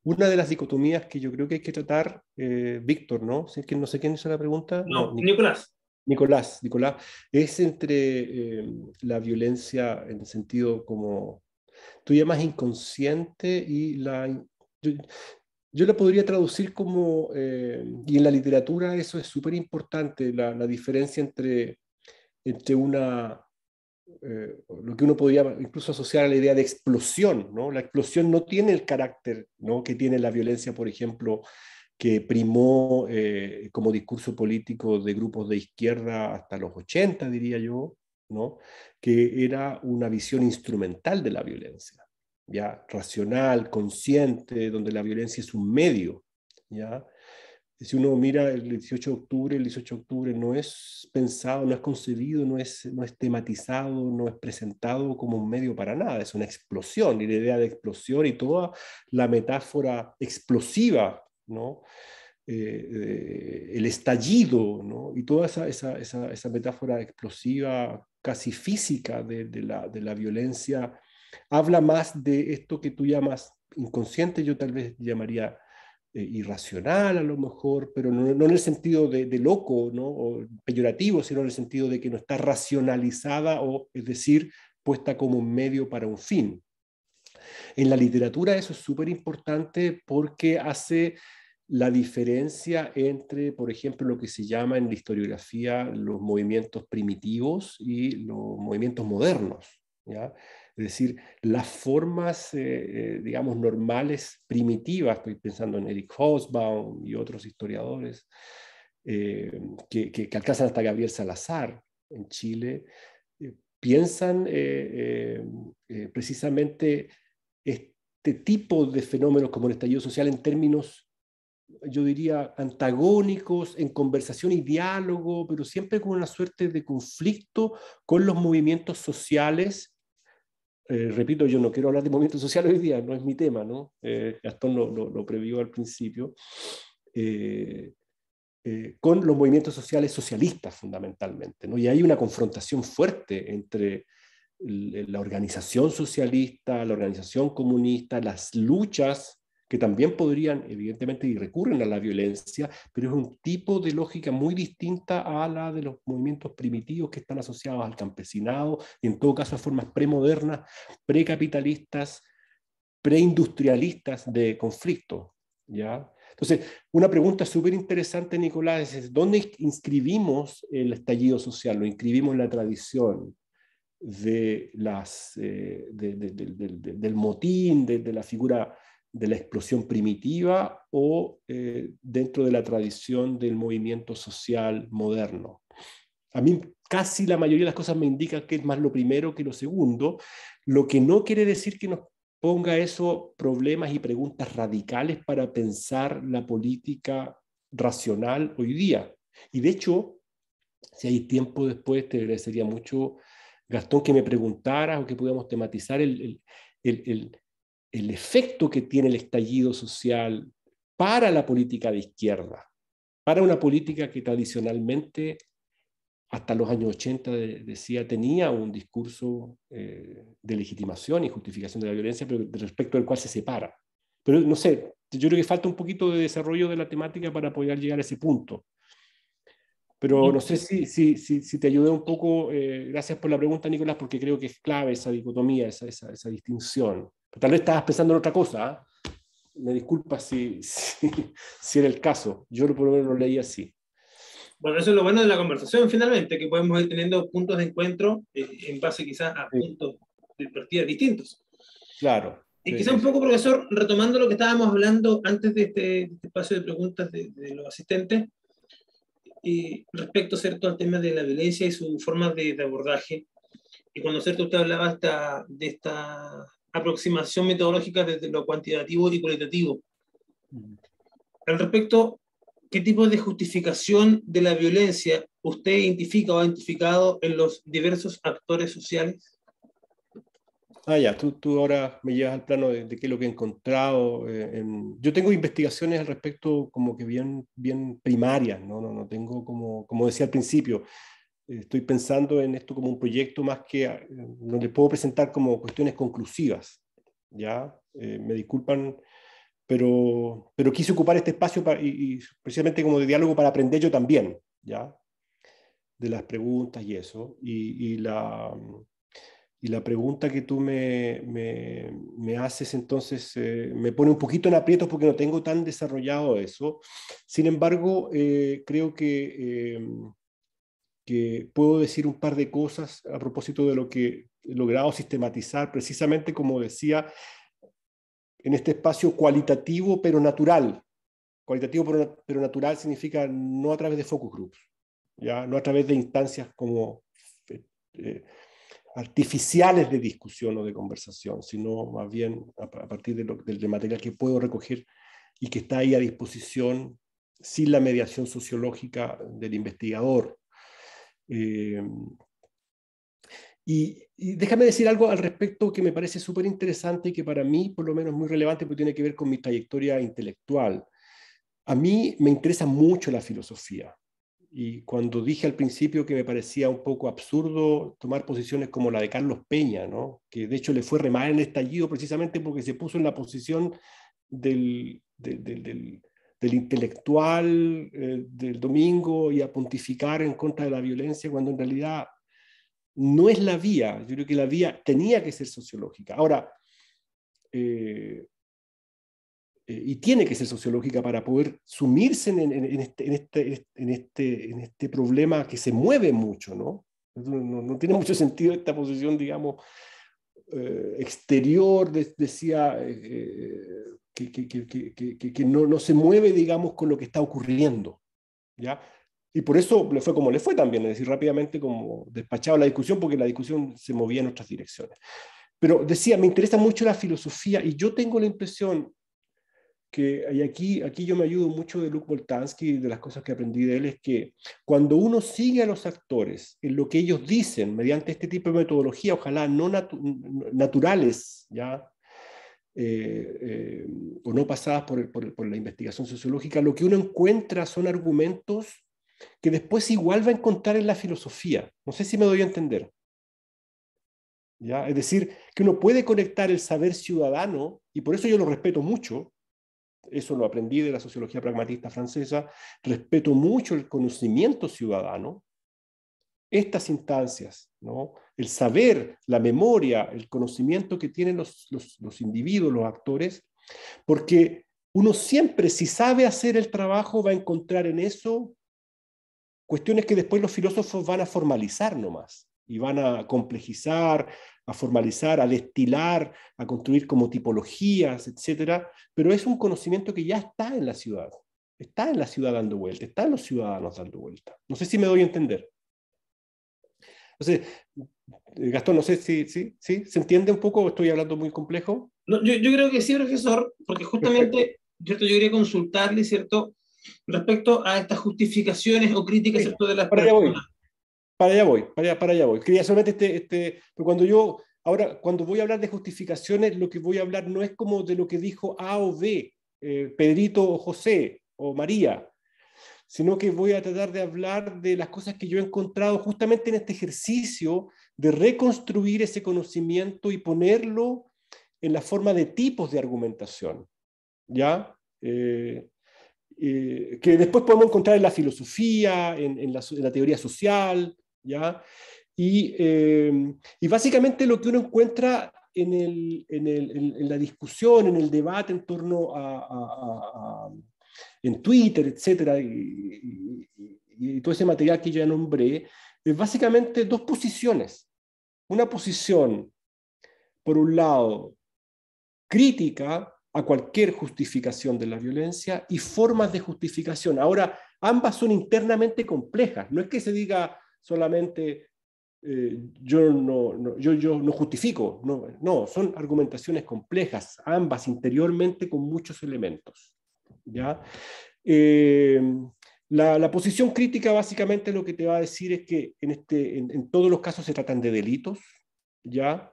una de las dicotomías que yo creo que hay que tratar, eh, Víctor, ¿no? que no sé quién hizo la pregunta. No, Nicolás. Nicolás, Nicolás, es entre em, la violencia en el sentido como tú llamas inconsciente y la... Yo, la podría traducir como, em, y en la literatura eso es súper importante, la, diferencia entre, entre una eh, lo que uno podía incluso asociar a la idea de explosión. ¿no? La explosión no tiene el carácter ¿no? que tiene la violencia, por ejemplo, que primó eh, como discurso político de grupos de izquierda hasta los 80, diría yo, ¿no? que era una visión instrumental de la violencia, ya racional, consciente, donde la violencia es un medio, ya si uno mira el 18 de octubre, el 18 de octubre no es pensado, no es concebido, no es, tematizado, no es presentado como un medio para nada, es una explosión y la idea de explosión y toda la metáfora explosiva, ¿no? Eh, el estallido ¿no? y toda esa, metáfora explosiva casi física la, de la violencia habla más de esto que tú llamas inconsciente, yo tal vez llamaría eh, irracional a lo mejor, pero no, en el sentido de, loco o peyorativo, sino en el sentido de que no está racionalizada o, es decir, puesta como un medio para un fin. En la literatura eso es súper importante porque hace la diferencia entre, por ejemplo, lo que se llama en la historiografía los movimientos primitivos y los movimientos modernos. ¿ya? Es decir, las formas, eh, eh, digamos, normales, primitivas, estoy pensando en Eric Hobsbawm y otros historiadores, eh, que, alcanzan hasta Gabriel Salazar en Chile, piensan precisamente este tipo de fenómenos como el estallido social en términos yo diría, antagónicos, en conversación y diálogo, pero siempre con una suerte de conflicto con los movimientos sociales eh, repito, yo no quiero hablar de movimientos sociales hoy día, no es mi tema, ¿no? Eh, Gastón lo, previó al principio, eh, con los movimientos sociales socialistas fundamentalmente, ¿no? Y hay una confrontación fuerte entre la organización socialista, la organización comunista, las luchas que también podrían, evidentemente, y recurren a la violencia, pero es un tipo de lógica muy distinta a la de los movimientos primitivos que están asociados al campesinado, y en todo caso a formas premodernas, precapitalistas, preindustrialistas de conflicto. ¿ya? Entonces, una pregunta súper interesante, Nicolás, es ¿dónde inscribimos el estallido social? ¿Lo inscribimos en la tradición? De las, eh, del motín, de, la figura de la explosión primitiva o eh, dentro de la tradición del movimiento social moderno. A mí casi la mayoría de las cosas me indican que es más lo primero que lo segundo, lo que no quiere decir que nos ponga eso problemas y preguntas radicales para pensar la política racional hoy día. Y de hecho, si hay tiempo después, te agradecería mucho, Gastón, que me preguntaras o que pudiéramos tematizar el el efecto que tiene el estallido social para la política de izquierda, para una política que tradicionalmente hasta los años 80 decía tenía un discurso eh, de legitimación y justificación de la violencia, pero respecto al cual se separa. Pero no sé, yo creo que falta un poquito de desarrollo de la temática para poder llegar a ese punto. Pero no sé si, si, si, te ayudé un poco, eh, gracias por la pregunta, Nicolás, porque creo que es clave esa dicotomía, esa, esa, esa distinción. Tal vez estabas pensando en otra cosa. ¿ah? Me disculpa si, si, era el caso. Yo por lo menos lo leí así. Bueno, eso es lo bueno de la conversación finalmente, que podemos ir teniendo puntos de encuentro eh, en base quizás a puntos de partida distintos. Claro. Y quizás un poco, profesor, retomando lo que estábamos hablando antes de este, este espacio de preguntas de, los asistentes, y respecto ¿cierto? al tema de la violencia y su forma de, abordaje. Y cuando ¿cierto? usted hablaba hasta de esta aproximación metodológica desde lo cuantitativo y cualitativo. Al respecto, ¿qué tipo de justificación de la violencia usted identifica o ha identificado en los diversos actores sociales? Ah, ya, tú, tú ahora me llevas al plano de, qué es lo que he encontrado. Eh, yo tengo investigaciones al respecto como que bien, bien primarias, ¿no? No, no tengo como, como decía al principio, estoy pensando en esto como un proyecto más que eh, no le puedo presentar como cuestiones conclusivas. Ya, eh, me disculpan, pero, pero quise ocupar este espacio y, precisamente como de diálogo para aprender yo también, ya, de las preguntas y eso. Y, la, y la pregunta que tú me, me, me haces entonces eh, me pone un poquito en aprietos porque no tengo tan desarrollado eso. Sin embargo, creo que que puedo decir un par de cosas a propósito de lo que he logrado sistematizar, precisamente como decía, en este espacio cualitativo pero natural. Cualitativo pero, natural significa no a través de focus groups, ¿ya? no a través de instancias como eh, eh, artificiales de discusión o de conversación, sino más bien a, partir de lo, del material que puedo recoger y que está ahí a disposición sin la mediación sociológica del investigador, eh, y, déjame decir algo al respecto que me parece súper interesante y que para mí, por lo menos, muy relevante porque tiene que ver con mi trayectoria intelectual. A mí me interesa mucho la filosofía. Y cuando dije al principio que me parecía un poco absurdo tomar posiciones como la de Carlos Peña, ¿no? que de hecho le fue remar en el estallido precisamente porque se puso en la posición del, del del intelectual eh, del domingo y a pontificar en contra de la violencia cuando en realidad no es la vía. Yo creo que la vía tenía que ser sociológica. Ahora, eh, eh, y tiene que ser sociológica para poder sumirse este, este, en, este, en este, en, este, problema que se mueve mucho, ¿no? No, tiene mucho sentido esta posición, digamos, exterior, decía que, no, se mueve, digamos, con lo que está ocurriendo. ¿ya? Y por eso le fue como le fue también, es decir, rápidamente como despachaba la discusión, porque la discusión se movía en otras direcciones. Pero decía, me interesa mucho la filosofía y yo tengo la impresión que, y aquí, yo me ayudo mucho de Luke Boltansky, de las cosas que aprendí de él, es que cuando uno sigue a los actores en lo que ellos dicen mediante este tipo de metodología, ojalá no naturales, ¿ya? Eh, o no pasadas por, la investigación sociológica, lo que uno encuentra son argumentos que después igual va a encontrar en la filosofía. No sé si me doy a entender. ¿Ya? Es decir, que uno puede conectar el saber ciudadano, y por eso yo lo respeto mucho, eso lo aprendí de la sociología pragmatista francesa, respeto mucho el conocimiento ciudadano, estas instancias, ¿no? el saber, la memoria, el conocimiento que tienen los, los, individuos, los actores, porque uno siempre, si sabe hacer el trabajo, va a encontrar en eso cuestiones que después los filósofos van a formalizar nomás y van a complejizar, a formalizar, a destilar, a construir como tipologías, etcétera, pero es un conocimiento que ya está en la ciudad, está en la ciudad dando vuelta, están los ciudadanos dando vuelta. No sé si me doy a entender. Entonces, Gastón, no sé si, se entiende un poco o estoy hablando muy complejo. No, yo, creo que sí, profesor, porque justamente yo quería consultarle, ¿cierto? Respecto a estas justificaciones o críticas, De las para Allá voy, para allá voy, para allá, voy. Quería solamente este, este cuando yo, ahora, cuando voy a hablar de justificaciones, lo que voy a hablar no es como de lo que dijo A o B, eh, Pedrito o José o María, sino que voy a tratar de hablar de las cosas que yo he encontrado justamente en este ejercicio de reconstruir ese conocimiento y ponerlo en la forma de tipos de argumentación, ¿ya? Eh, eh, que después podemos encontrar en la filosofía, en, la, teoría social, ¿ya? Em, y, básicamente lo que uno encuentra en, la discusión, en el debate en torno a en Twitter, etcétera, y, todo ese material que ya nombré, es básicamente dos posiciones. Una posición, por un lado, crítica a cualquier justificación de la violencia y formas de justificación. Ahora, ambas son internamente complejas. No es que se diga solamente eh, yo, no, justifico. No, no, son argumentaciones complejas, ambas interiormente con muchos elementos. ¿ya? Eh, la, la, posición crítica básicamente lo que te va a decir es que en, este, en, todos los casos se tratan de delitos, ¿ya?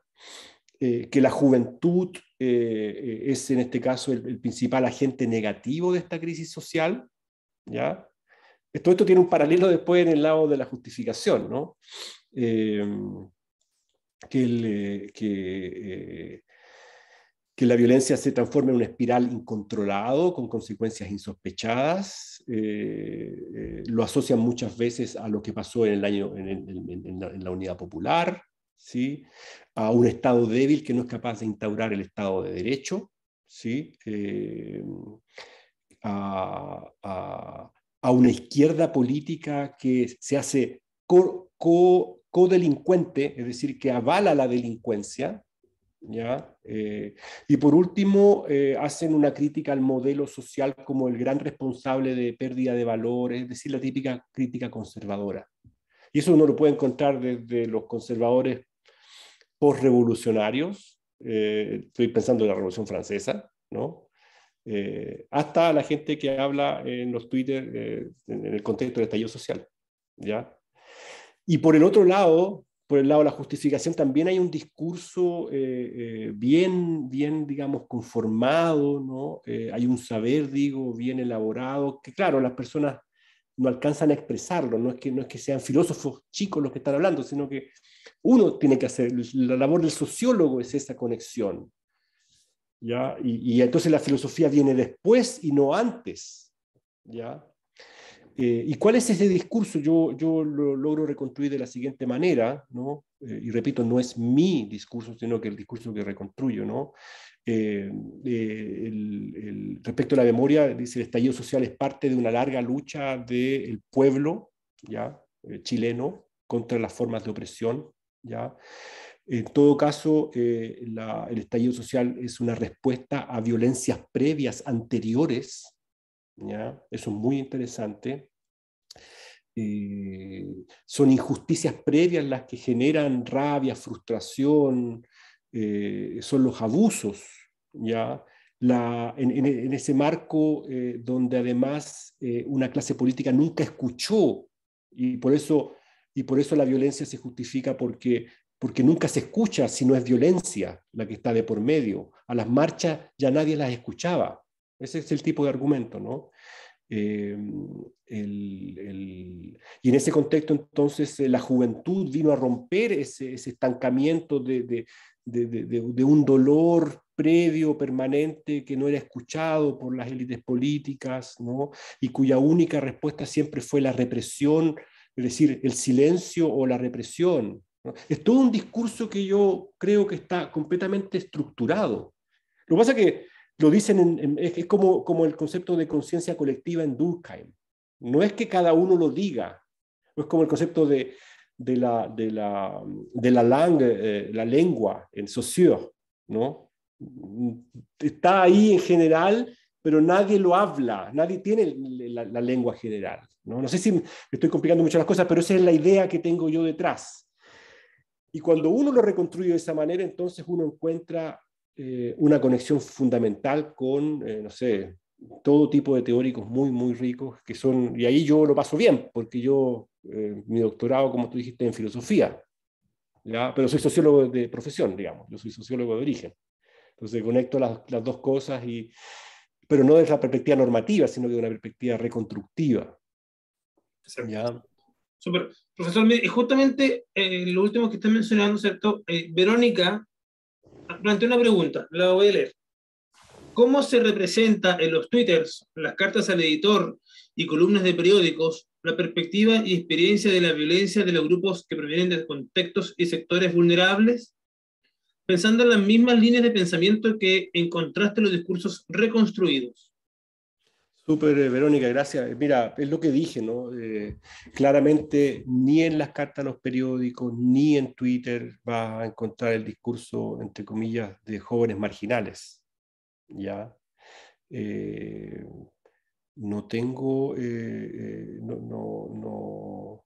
Eh, que la juventud eh, es en este caso el, principal agente negativo de esta crisis social, ¿ya? Todo esto tiene un paralelo después en el lado de la justificación, ¿no? que, el, que que la violencia se transforma en una espiral incontrolado, con consecuencias insospechadas. Eh, eh, lo asocian muchas veces a lo que pasó en, el año, en, la, Unidad Popular, ¿sí? a un Estado débil que no es capaz de instaurar el Estado de Derecho, ¿sí? Eh, a, una izquierda política que se hace co, co es decir, que avala la delincuencia. ¿ya? Eh, y por último, eh, hacen una crítica al modelo social como el gran responsable de pérdida de valores, es decir, la típica crítica conservadora. Y eso uno lo puede encontrar desde los conservadores postrevolucionarios, eh, estoy pensando en la Revolución Francesa, ¿no? Eh, hasta la gente que habla en los Twitter en el contexto del estallido social, ¿ya? Y por el otro lado, por el lado de la justificación también hay un discurso eh, eh, bien, bien, digamos, conformado, ¿no? Eh, hay un saber, digo, bien elaborado, que claro, las personas no alcanzan a expresarlo, no es que, no es que sean filósofos chicos los que están hablando, sino que uno tiene que hacer, la labor del sociólogo es esa conexión. ¿ya? Y, y entonces la filosofía viene después y no antes. ¿ya? Eh, ¿Y cuál es ese discurso? Yo, lo logro reconstruir de la siguiente manera, ¿no? Eh, y repito, no es mi discurso, sino que el discurso que reconstruyo, ¿no? Eh, respecto a la memoria, dice, el estallido social es parte de una larga lucha del pueblo, ¿ya? chileno contra las formas de opresión, ¿ya? En todo caso, el estallido social es una respuesta a violencias previas, anteriores, eso es muy interesante. Eh, son injusticias previas las que generan rabia, frustración, eh, son los abusos, ¿ya? en, ese marco eh, donde además una clase política nunca escuchó y por eso, y por eso la violencia se justifica porque, porque nunca se escucha si no es violencia la que está de por medio. A las marchas ya nadie las escuchaba. Ese es el tipo de argumento, ¿no? Eh, y en ese contexto, entonces, eh, la juventud vino a romper ese, estancamiento de, un dolor previo, permanente, que no era escuchado por las élites políticas, ¿no? y cuya única respuesta siempre fue la represión, es decir, el silencio o la represión. Es todo un discurso que yo creo que está completamente estructurado. Lo que pasa es que lo dicen, es como, como el concepto de conciencia colectiva en Durkheim. No es que cada uno lo diga, es como el concepto de, la, de la, la, langue, eh, la lengua en Saussure, ¿no? Está ahí en general, pero nadie lo habla, nadie tiene la, lengua general. ¿no? ¿no? sé si me estoy complicando mucho las cosas, pero esa es la idea que tengo yo detrás. Y cuando uno lo reconstruye de esa manera, entonces uno encuentra eh, una conexión fundamental con, eh, no sé, todo tipo de teóricos muy, muy ricos, que son, y ahí yo lo paso bien, porque yo, eh, mi doctorado, como tú dijiste, en filosofía, pero soy sociólogo de profesión, digamos, yo soy sociólogo de origen. Entonces conecto las, las dos cosas, y, pero no desde la perspectiva normativa, sino que de una perspectiva reconstructiva. ¿ya? Super. Profesor, justamente lo último que está mencionando, ¿cierto? Verónica planteó una pregunta, la voy a leer. ¿Cómo se representa en los twitters, las cartas al editor y columnas de periódicos la perspectiva y experiencia de la violencia de los grupos que provienen de contextos y sectores vulnerables? Pensando en las mismas líneas de pensamiento que en contraste los discursos reconstruidos. Súper, eh, Verónica, gracias. Eh, mira, es lo que dije, ¿no? Eh, claramente ni en las cartas a los periódicos, ni en Twitter vas a encontrar el discurso, entre comillas, de jóvenes marginales. ¿Ya? no tengo, no, no, no,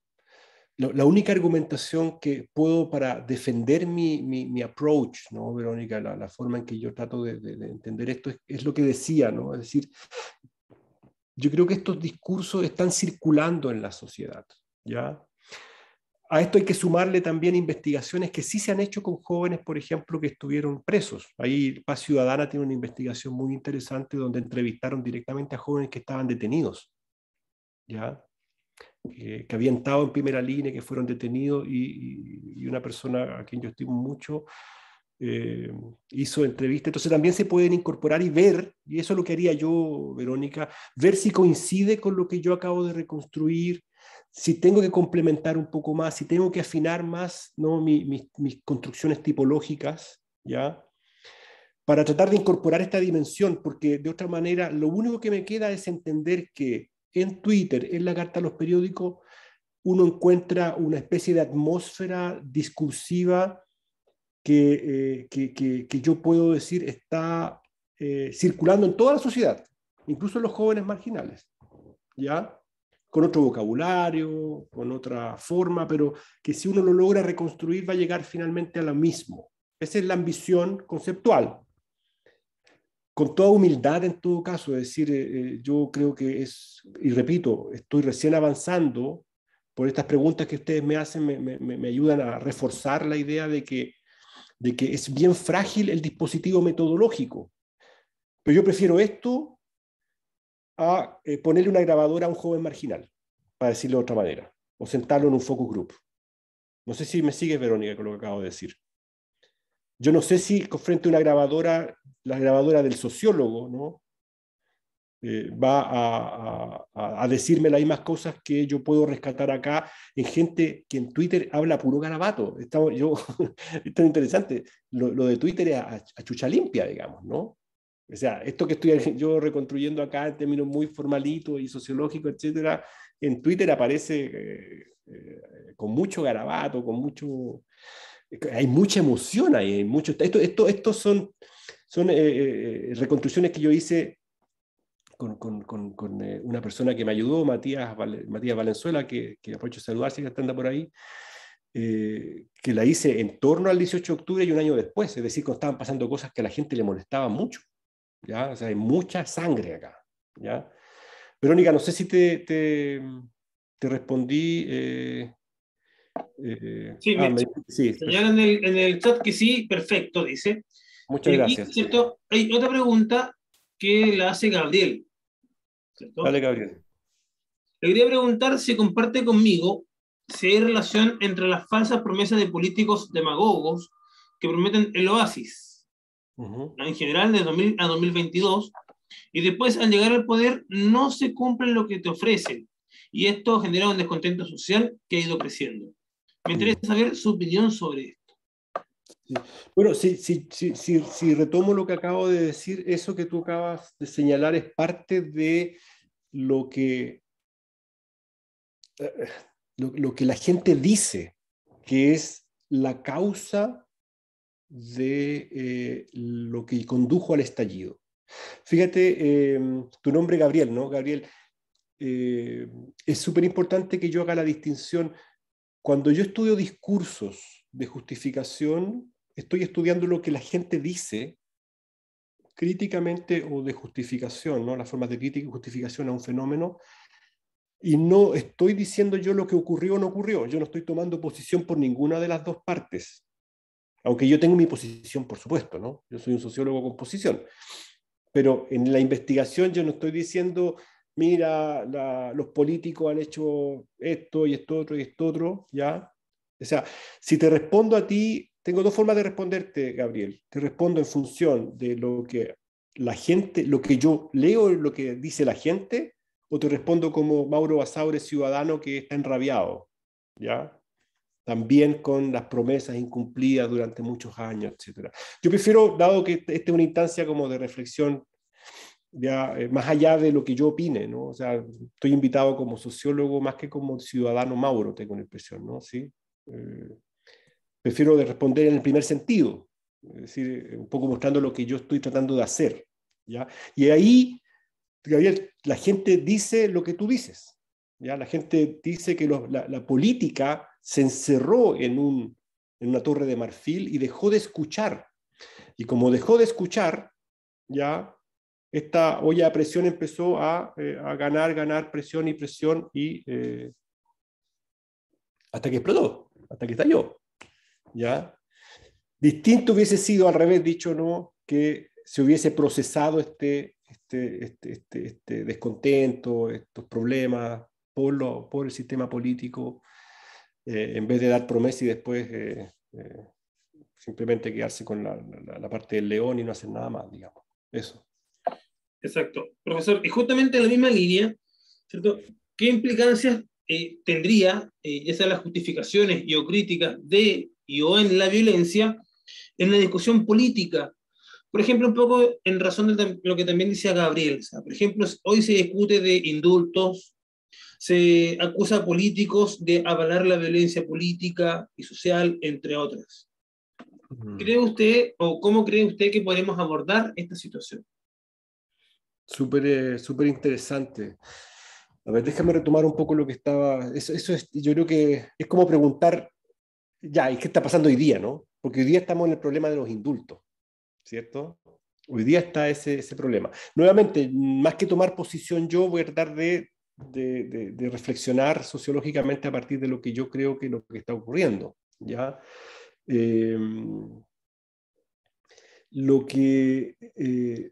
La única argumentación que puedo para defender mi, mi, mi approach, ¿no, Verónica? La, forma en que yo trato de, entender esto es, es lo que decía, ¿no? Es decir, yo creo que estos discursos están circulando en la sociedad. ¿ya? A esto hay que sumarle también investigaciones que sí se han hecho con jóvenes, por ejemplo, que estuvieron presos. Ahí Paz Ciudadana tiene una investigación muy interesante donde entrevistaron directamente a jóvenes que estaban detenidos, ¿ya? Que, habían estado en primera línea, que fueron detenidos y, y una persona a quien yo estimo mucho, eh, hizo entrevista. Entonces también se pueden incorporar y ver, y eso es lo que haría yo, Verónica, ver si coincide con lo que yo acabo de reconstruir, si tengo que complementar un poco más, si tengo que afinar más ¿no? mis construcciones tipológicas, ¿ya? Para tratar de incorporar esta dimensión, porque de otra manera lo único que me queda es entender que en Twitter, en la carta a los periódicos, uno encuentra una especie de atmósfera discursiva eh, que, que, que, yo puedo decir está eh, circulando en toda la sociedad, incluso en los jóvenes marginales, ¿ya? Con otro vocabulario, con otra forma, pero que si uno lo logra reconstruir va a llegar finalmente a lo mismo. Esa es la ambición conceptual. Con toda humildad en todo caso, es decir, eh, yo creo que es, y repito, estoy recién avanzando por estas preguntas que ustedes me hacen, me, me ayudan a reforzar la idea de que de que es bien frágil el dispositivo metodológico. Pero yo prefiero esto a eh, ponerle una grabadora a un joven marginal, para decirlo de otra manera, o sentarlo en un focus group. No sé si me sigues, Verónica, con lo que acabo de decir. Yo no sé si frente a una grabadora, la grabadora del sociólogo, ¿no? Eh, va a, a, decirme las mismas cosas que yo puedo rescatar acá en gente que en Twitter habla puro garabato. Esto yo, es interesante. Lo, lo, de Twitter es a, chucha limpia, digamos, ¿no? O sea, esto que estoy yo reconstruyendo acá en términos muy formalitos y sociológicos, etcétera, en Twitter aparece eh, eh, con mucho garabato, con mucho. Hay mucha emoción ahí, hay mucho. Esto, esto, estos son, son reconstrucciones que yo hice con, eh, una persona que me ayudó, Matías, Matías Valenzuela, que, que aprovecho saludar si anda por ahí, eh, que la hice en torno al 18 de octubre y un año después, es decir, cuando estaban pasando cosas que a la gente le molestaba mucho, ¿ya? O sea, hay mucha sangre acá, ¿ya? Verónica, no sé si te, te, respondí... sí, sí en el, chat que sí, perfecto, dice. Muchas eh, gracias. ¿cierto? Hay otra pregunta que la hace Gabriel. Gabriel. Le quería preguntar si comparte conmigo si hay relación entre las falsas promesas de políticos demagogos que prometen el oasis, en general de 2000 a 2022, y después al llegar al poder no se cumplen lo que te ofrecen, y esto genera un descontento social que ha ido creciendo. Me interesa saber su opinión sobre esto. Bueno, si, retomo lo que acabo de decir, eso que tú acabas de señalar es parte de lo que, eh, que la gente dice que es la causa de eh, lo que condujo al estallido. Fíjate, em, tu nombre Gabriel, ¿no? Gabriel, eh, es súper importante que yo haga la distinción. Cuando yo estudio discursos de justificación, estoy estudiando lo que la gente dice críticamente o de justificación, ¿no? las formas de crítica y justificación a un fenómeno, y no estoy diciendo yo lo que ocurrió o no ocurrió, yo no estoy tomando posición por ninguna de las dos partes, aunque yo tengo mi posición, por supuesto, ¿no? yo soy un sociólogo con posición, pero en la investigación yo no estoy diciendo, mira, los políticos han hecho esto y esto otro y esto otro, ¿ya? O sea, si te respondo a ti tengo dos formas de responderte, Gabriel. Te respondo en función de lo que la gente, lo que yo leo, lo que dice la gente, o te respondo como Mauro Basaure, ciudadano que está enrabiado, ¿ya? También con las promesas incumplidas durante muchos años, etc. Yo prefiero, dado que esta es una instancia como de reflexión, ya, eh, más allá de lo que yo opine, ¿no? O sea, estoy invitado como sociólogo más que como ciudadano Mauro, tengo la impresión, ¿no? Sí. Eh, prefiero responder en el primer sentido, es decir, un poco mostrando lo que yo estoy tratando de hacer. ¿ya? Y ahí, Gabriel, la gente dice lo que tú dices. ¿ya? La gente dice que la, política se encerró en, un, en una torre de marfil y dejó de escuchar. Y como dejó de escuchar, ya esta olla a presión empezó eh, a, ganar, ganar presión y presión y eh, hasta que explotó, hasta que estalló. ¿ya? Distinto hubiese sido, al revés dicho, ¿no? que se hubiese procesado este, este, este, este, este descontento, estos problemas por, lo, por el sistema político, eh, en vez de dar promesas y después eh, eh, simplemente quedarse con la, parte del león y no hacer nada más, digamos. Eso. Exacto. Profesor, y justamente en la misma línea, ¿cierto? ¿qué implicancias tendría, esa las justificaciones y o críticas de y o en la violencia en la discusión política. Por ejemplo, un poco en razón de lo que también decía Gabriel. por ejemplo, hoy se discute de indultos, se acusa a políticos de avalar la violencia política y social, entre otras. ¿Cree usted o cómo cree usted que podemos abordar esta situación? Eh, súper interesante. A ver, déjame retomar un poco lo que estaba. Eso, eso es, yo creo que es como preguntar ya, ¿y qué está pasando hoy día, no? Porque hoy día estamos en el problema de los indultos, ¿cierto? Hoy día está ese, problema. Nuevamente, más que tomar posición yo, voy a tratar de, reflexionar sociológicamente a partir de lo que yo creo que lo que está ocurriendo, ¿ya? Em, lo que, eh,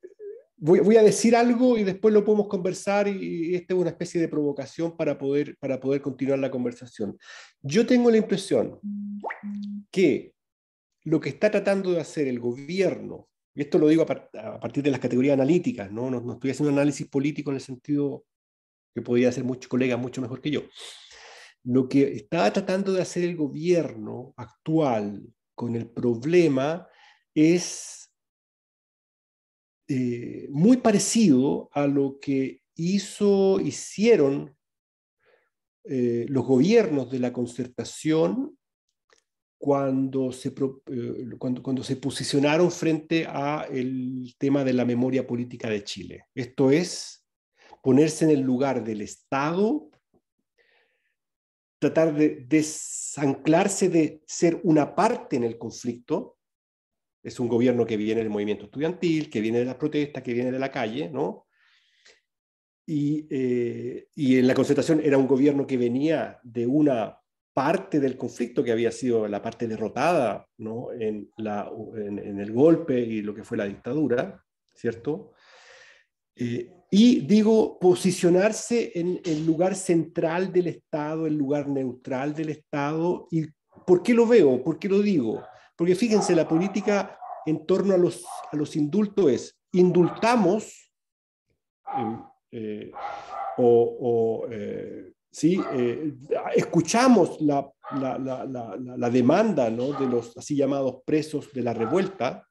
voy, a decir algo y después lo podemos conversar y, esta es una especie de provocación para poder, para poder continuar la conversación. Yo tengo la impresión que lo que está tratando de hacer el gobierno, y esto lo digo a, partir de las categorías analíticas, ¿no? No, no estoy haciendo un análisis político en el sentido que podría hacer muchos colegas mucho mejor que yo. Lo que está tratando de hacer el gobierno actual con el problema es eh, muy parecido a lo que hizo, hicieron eh, los gobiernos de la concertación cuando se, eh, cuando, cuando se posicionaron frente al tema de la memoria política de Chile. Esto es ponerse en el lugar del Estado, tratar de desanclarse de ser una parte en el conflicto es un gobierno que viene del movimiento estudiantil, que viene de las protestas, que viene de la calle, ¿no? Y, eh, en la concentración era un gobierno que venía de una parte del conflicto que había sido la parte derrotada ¿no? en, la, en, el golpe y lo que fue la dictadura, ¿cierto? Eh, y digo, posicionarse en el lugar central del Estado, el lugar neutral del Estado. ¿Y por qué lo veo? ¿Por qué lo digo? Porque fíjense, la política en torno a los, los indultos es, indultamos eh, eh, o, eh, ¿sí? escuchamos la, la demanda ¿no? de los así llamados presos de la revuelta,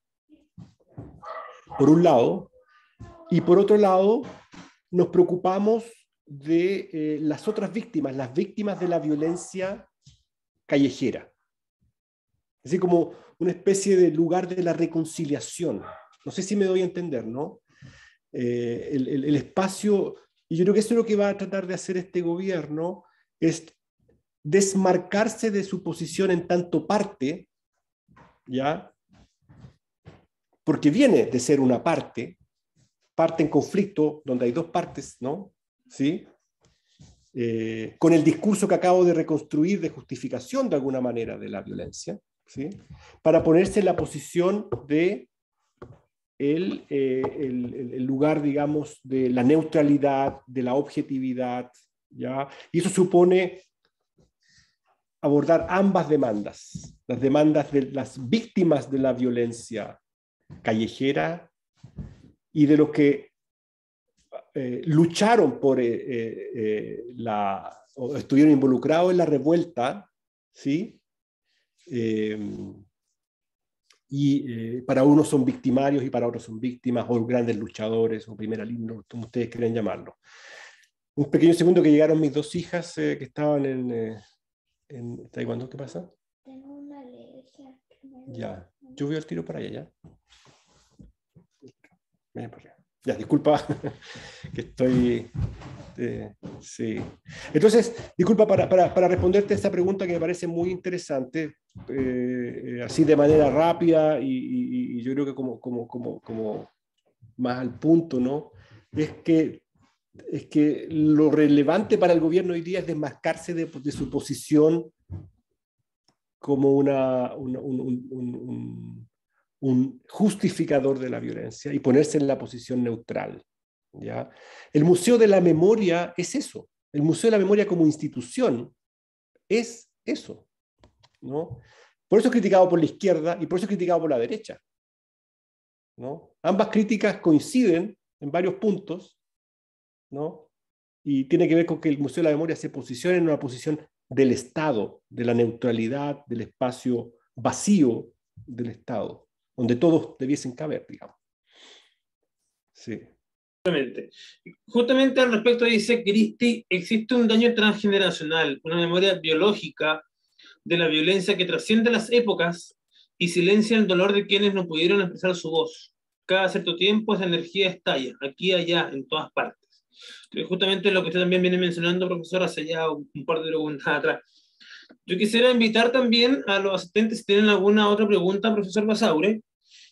por un lado, y por otro lado, nos preocupamos de las otras víctimas, las víctimas de la violencia callejera. Así como una especie de lugar de la reconciliación. No sé si me doy a entender, ¿no? Eh, el, espacio, y yo creo que eso es lo que va a tratar de hacer este gobierno, es desmarcarse de su posición en tanto parte, ¿ya? Porque viene de ser una parte, parte en conflicto, donde hay dos partes, ¿no? ¿Sí? Eh, con el discurso que acabo de reconstruir de justificación de alguna manera de la violencia, para ponerse en la posición de eh, el, lugar, digamos, de la neutralidad, de la objetividad, ¿ya? Y eso supone abordar ambas demandas, las demandas de las víctimas de la violencia callejera y de los que eh, lucharon por eh, la, o estuvieron involucrados en la revuelta, ¿sí? Eh, y eh, para unos son victimarios y para otros son víctimas o grandes luchadores o primera línea, como ustedes quieran llamarlo. Un pequeño segundo que llegaron mis dos hijas eh, que estaban en, ¿está en cuando? ¿qué pasa? Tengo una alergia. Ya, yo voy al tiro para allá, ya. para allá. Ya, disculpa que estoy este, sí. Entonces, disculpa, para, para, responderte a esta pregunta que me parece muy interesante, eh, así de manera rápida y, yo creo que como, más al punto, ¿no? Es que, es que lo relevante para el gobierno hoy día es desmascarse de, su posición como una, un, un justificador de la violencia y ponerse en la posición neutral. El Museo de la Memoria es eso. El Museo de la Memoria como institución es eso. ¿no? Por eso es criticado por la izquierda y por eso es criticado por la derecha. ¿no? Ambas críticas coinciden en varios puntos ¿no? y tiene que ver con que el Museo de la Memoria se posiciona en una posición del Estado, de la neutralidad, del espacio vacío del Estado, donde todos debiesen caber, digamos. Sí. Justamente. Justamente al respecto dice Cristi, existe un daño transgeneracional, una memoria biológica de la violencia que trasciende las épocas y silencia el dolor de quienes no pudieron expresar su voz. Cada cierto tiempo esa energía estalla, aquí, allá, en todas partes. Eh, justamente lo que usted también viene mencionando, profesor, hace ya un par de preguntas atrás. Yo quisiera invitar también a los asistentes, si tienen alguna otra pregunta, profesor Basaure,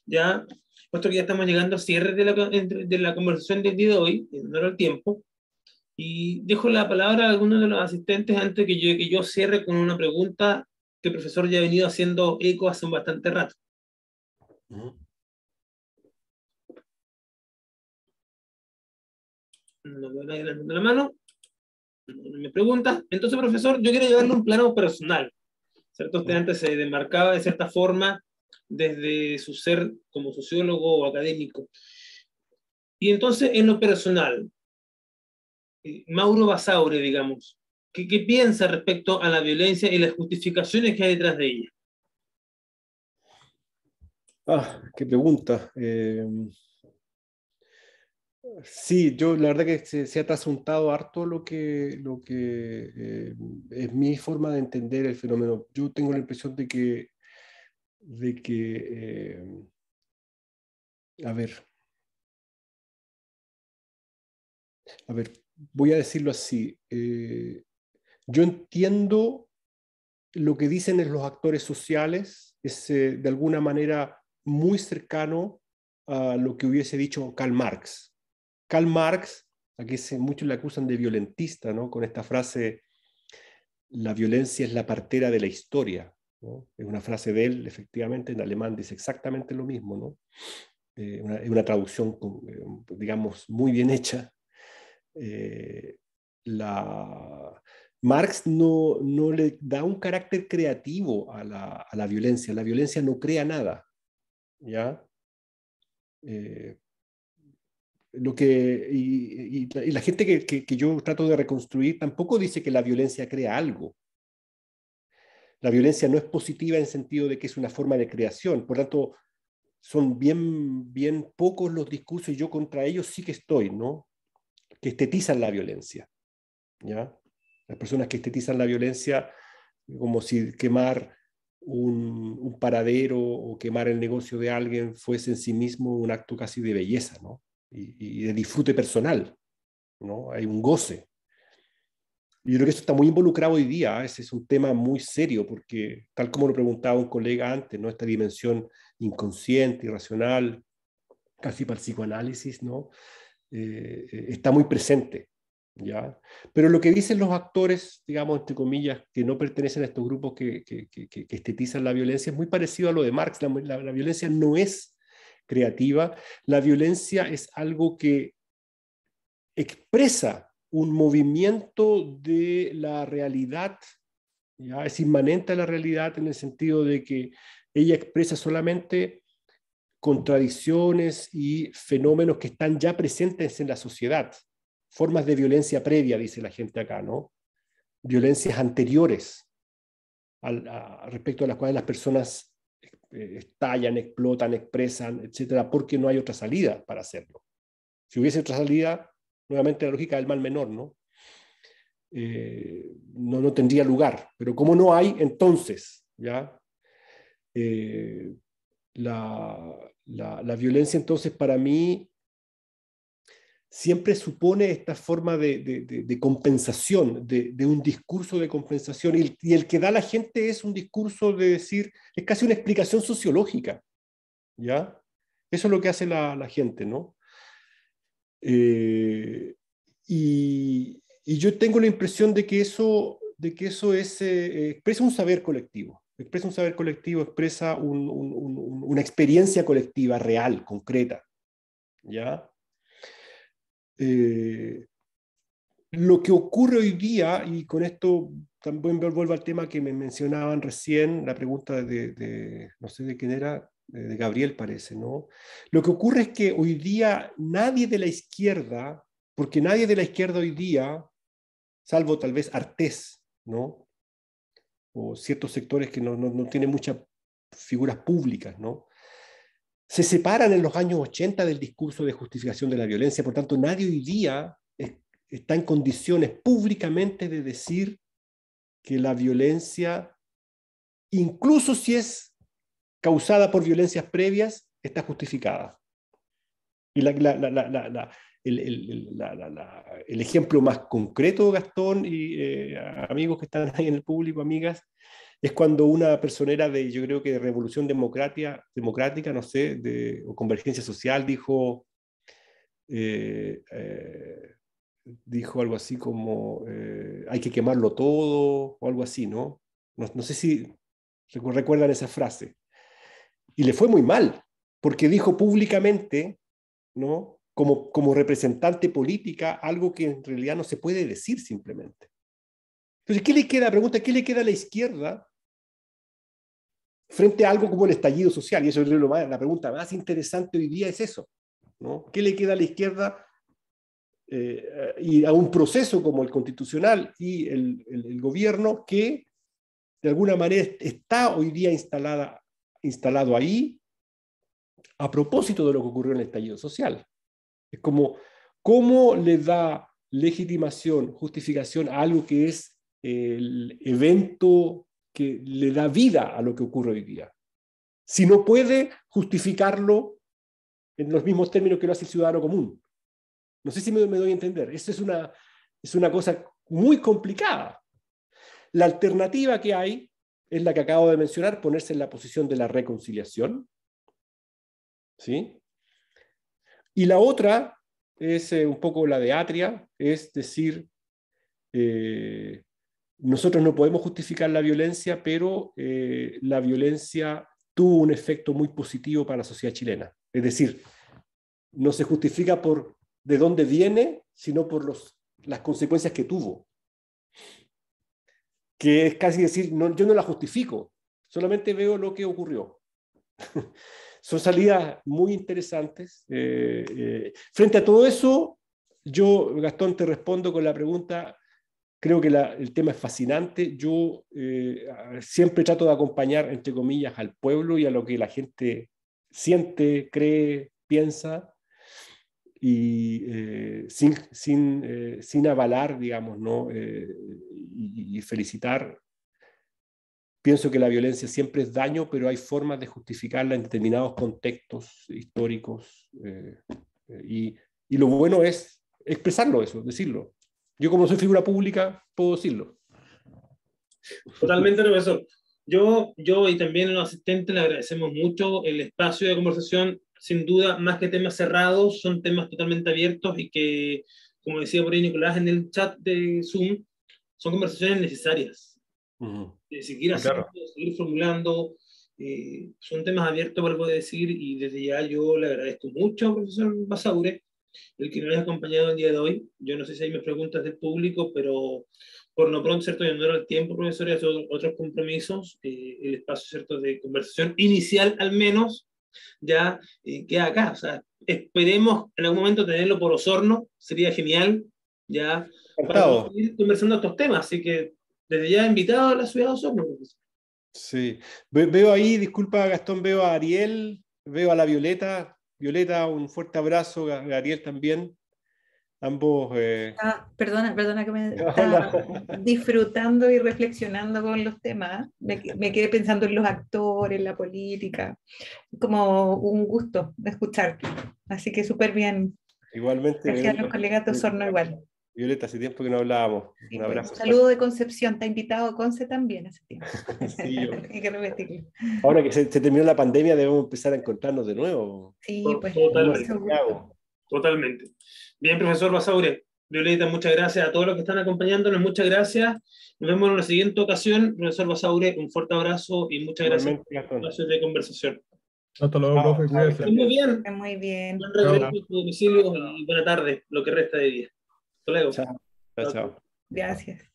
ya puesto que ya estamos llegando al cierre de la, conversación día de hoy, no era el tiempo, y dejo la palabra a alguno de los asistentes antes que yo, que yo cierre con una pregunta que el profesor ya ha venido haciendo eco hace un bastante rato. No veo nadie levantando la mano. No me pregunta. Entonces, profesor, yo quiero llevarle un plano personal. ¿Cierto? Usted mm. antes se demarcaba de cierta forma desde su ser como sociólogo o académico. Y entonces, en lo personal, eh, Mauro Basaure, digamos, ¿qué, piensa respecto a la violencia y las justificaciones que hay detrás de ella? Ah, qué pregunta. Eh, sí, yo la verdad que se, ha trasuntado harto lo que, lo que eh, es mi forma de entender el fenómeno. Yo tengo la impresión de que de que, eh, a ver, a ver, voy a decirlo así, eh, yo entiendo lo que dicen los actores sociales, es eh, de alguna manera muy cercano a lo que hubiese dicho Karl Marx. Karl Marx, a que muchos le acusan de violentista, ¿no? Con esta frase, la violencia es la partera de la historia. Es una frase de él, efectivamente, en alemán dice exactamente lo mismo, ¿no? Eh, una, traducción, eh, digamos, muy bien hecha. Eh, Marx no, le da un carácter creativo a la, violencia. La violencia no crea nada. ¿ya? lo que, y, la, gente que, yo trato de reconstruir tampoco dice que la violencia crea algo la violencia no es positiva en el sentido de que es una forma de creación. Por tanto, son bien, bien pocos los discursos y yo contra ellos sí que estoy, ¿no? Que estetizan la violencia, ¿ya? Las personas que estetizan la violencia como si quemar un, paradero o quemar el negocio de alguien fuese en sí mismo un acto casi de belleza, ¿no? Y, y de disfrute personal, ¿no? Hay un goce, yo creo que esto está muy involucrado hoy día, ¿eh? ese es un tema muy serio, porque tal como lo preguntaba un colega antes, ¿no? esta dimensión inconsciente, irracional, casi para el psicoanálisis, ¿no? Eh, eh, está muy presente. ¿ya? Pero lo que dicen los actores, digamos, entre comillas, que no pertenecen a estos grupos que, estetizan la violencia, es muy parecido a lo de Marx. la violencia no es creativa, la violencia es algo que expresa un movimiento de la realidad, ¿ya? es inmanente a la realidad en el sentido de que ella expresa solamente contradicciones y fenómenos que están ya presentes en la sociedad, formas de violencia previa, dice la gente acá, ¿no? Violencias anteriores al, respecto a las cuales las personas eh, estallan, explotan, expresan, etcétera, porque no hay otra salida para hacerlo. Si hubiese otra salida, nuevamente la lógica del mal menor, eh, ¿no? no, tendría lugar. Pero como no hay, entonces, ¿ya? Eh, la, violencia entonces para mí siempre supone esta forma de, compensación, de, un discurso de compensación. Y, el que da la gente es un discurso de decir, es casi una explicación sociológica, ¿ya? Eso es lo que hace la gente, ¿no? Eh, y, yo tengo la impresión de que eso, de que eso es, eh, expresa un saber colectivo, expresa un saber colectivo, expresa una experiencia colectiva real, concreta. ¿ya? Eh, lo que ocurre hoy día, y con esto también vuelvo al tema que me mencionaban recién, la pregunta de, de no sé de quién era, eh, de Gabriel parece, ¿no? Lo que ocurre es que hoy día nadie de la izquierda, porque nadie de la izquierda hoy día, salvo tal vez Artés, ¿no? O ciertos sectores que no, tienen muchas figuras públicas, ¿no? Se separan en los años 80 del discurso de justificación de la violencia, por tanto nadie hoy día está en condiciones públicamente de decir que la violencia, incluso si es causada por violencias previas está justificada. Y el, ejemplo más concreto, Gastón y eh, amigos que están ahí en el público, amigas, es cuando una personera de, yo creo que de Revolución Democrática, democrática no sé, de, o Convergencia Social, dijo, eh, eh, dijo algo así como, hay que quemarlo todo, o algo así, No, no sé si recuerdan esa frase y le fue muy mal, porque dijo públicamente, ¿no? Como, como representante política, algo que en realidad no se puede decir simplemente. Entonces, ¿qué le queda? Pregunta, ¿qué le queda a la izquierda frente a algo como el estallido social? Y eso es lo más, la pregunta más interesante hoy día es eso. ¿no? ¿Qué le queda a la izquierda eh, y a un proceso como el constitucional y el, el gobierno que de alguna manera está hoy día instalada instalado ahí a propósito de lo que ocurrió en el estallido social. Es como, ¿cómo le da legitimación, justificación a algo que es el evento que le da vida a lo que ocurre hoy día? Si no puede justificarlo en los mismos términos que lo hace el ciudadano común. No sé si me, doy a entender. Eso es una, es una cosa muy complicada. La alternativa que hay es la que acabo de mencionar, ponerse en la posición de la reconciliación. ¿Sí? Y la otra es eh, un poco la de Atria, es decir, eh, nosotros no podemos justificar la violencia, pero eh, la violencia tuvo un efecto muy positivo para la sociedad chilena. Es decir, no se justifica por de dónde viene, sino por las consecuencias que tuvo que es casi decir, no, yo no la justifico, solamente veo lo que ocurrió. Son salidas muy interesantes. Eh, eh, frente a todo eso, yo, Gastón, te respondo con la pregunta, creo que el tema es fascinante, yo eh, siempre trato de acompañar, entre comillas, al pueblo y a lo que la gente siente, cree, piensa y eh, sin, sin, eh, sin, avalar, digamos, ¿no? Eh, y, felicitar. Pienso que la violencia siempre es daño, pero hay formas de justificarla en determinados contextos históricos. Y, y, lo bueno es expresarlo eso, decirlo. Yo como soy figura pública, puedo decirlo. Totalmente, profesor. Yo, yo y también los asistentes le agradecemos mucho el espacio de conversación sin duda, más que temas cerrados, son temas totalmente abiertos y que, como decía por ahí Nicolás en el chat de Zoom, son conversaciones necesarias. de seguir formulando, eh, son temas abiertos, vuelvo a decir, y desde ya yo le agradezco mucho al profesor Basaure el que nos ha acompañado el día de hoy. Yo no sé si hay más preguntas del público, pero por no pronto, ¿cierto? yo no era el tiempo, profesor, y otros compromisos, eh, el espacio, ¿cierto?, de conversación inicial al menos, ¿ya? queda acá, o sea, esperemos en algún momento tenerlo por Osorno, sería genial, ¿ya? conversando estos temas, así que desde ya invitado a la ciudad de Osorno. Sí, veo ahí, disculpa Gastón, veo a Ariel, veo a la Violeta, Violeta, un fuerte abrazo, Ariel también ambos... Eh, ah, perdona, perdona que me estaba disfrutando y reflexionando con los temas. ¿eh? Me, quedé pensando en los actores, en la política, como un gusto escucharte. Así que súper bien. Igualmente. Gracias a los colegas de Osorno igual. Violeta, hace tiempo que no hablábamos. un pues, abrazo. saludo de Concepción, te ha invitado Conce también hace tiempo. sí, Ahora que se, terminó la pandemia debemos empezar a encontrarnos de nuevo. Sí, pues. Totalmente. Bien, profesor Basaure. Violeta, muchas gracias a todos los que están acompañándonos, muchas gracias. Nos vemos en la siguiente ocasión. Profesor Basaure, un fuerte abrazo y muchas gracias por de conversación. Hasta luego, profe. Muy bien. Muy bien. Buen regreso a tu domicilio y buena tarde, lo que resta de día. Hasta luego. chao. chao. Gracias.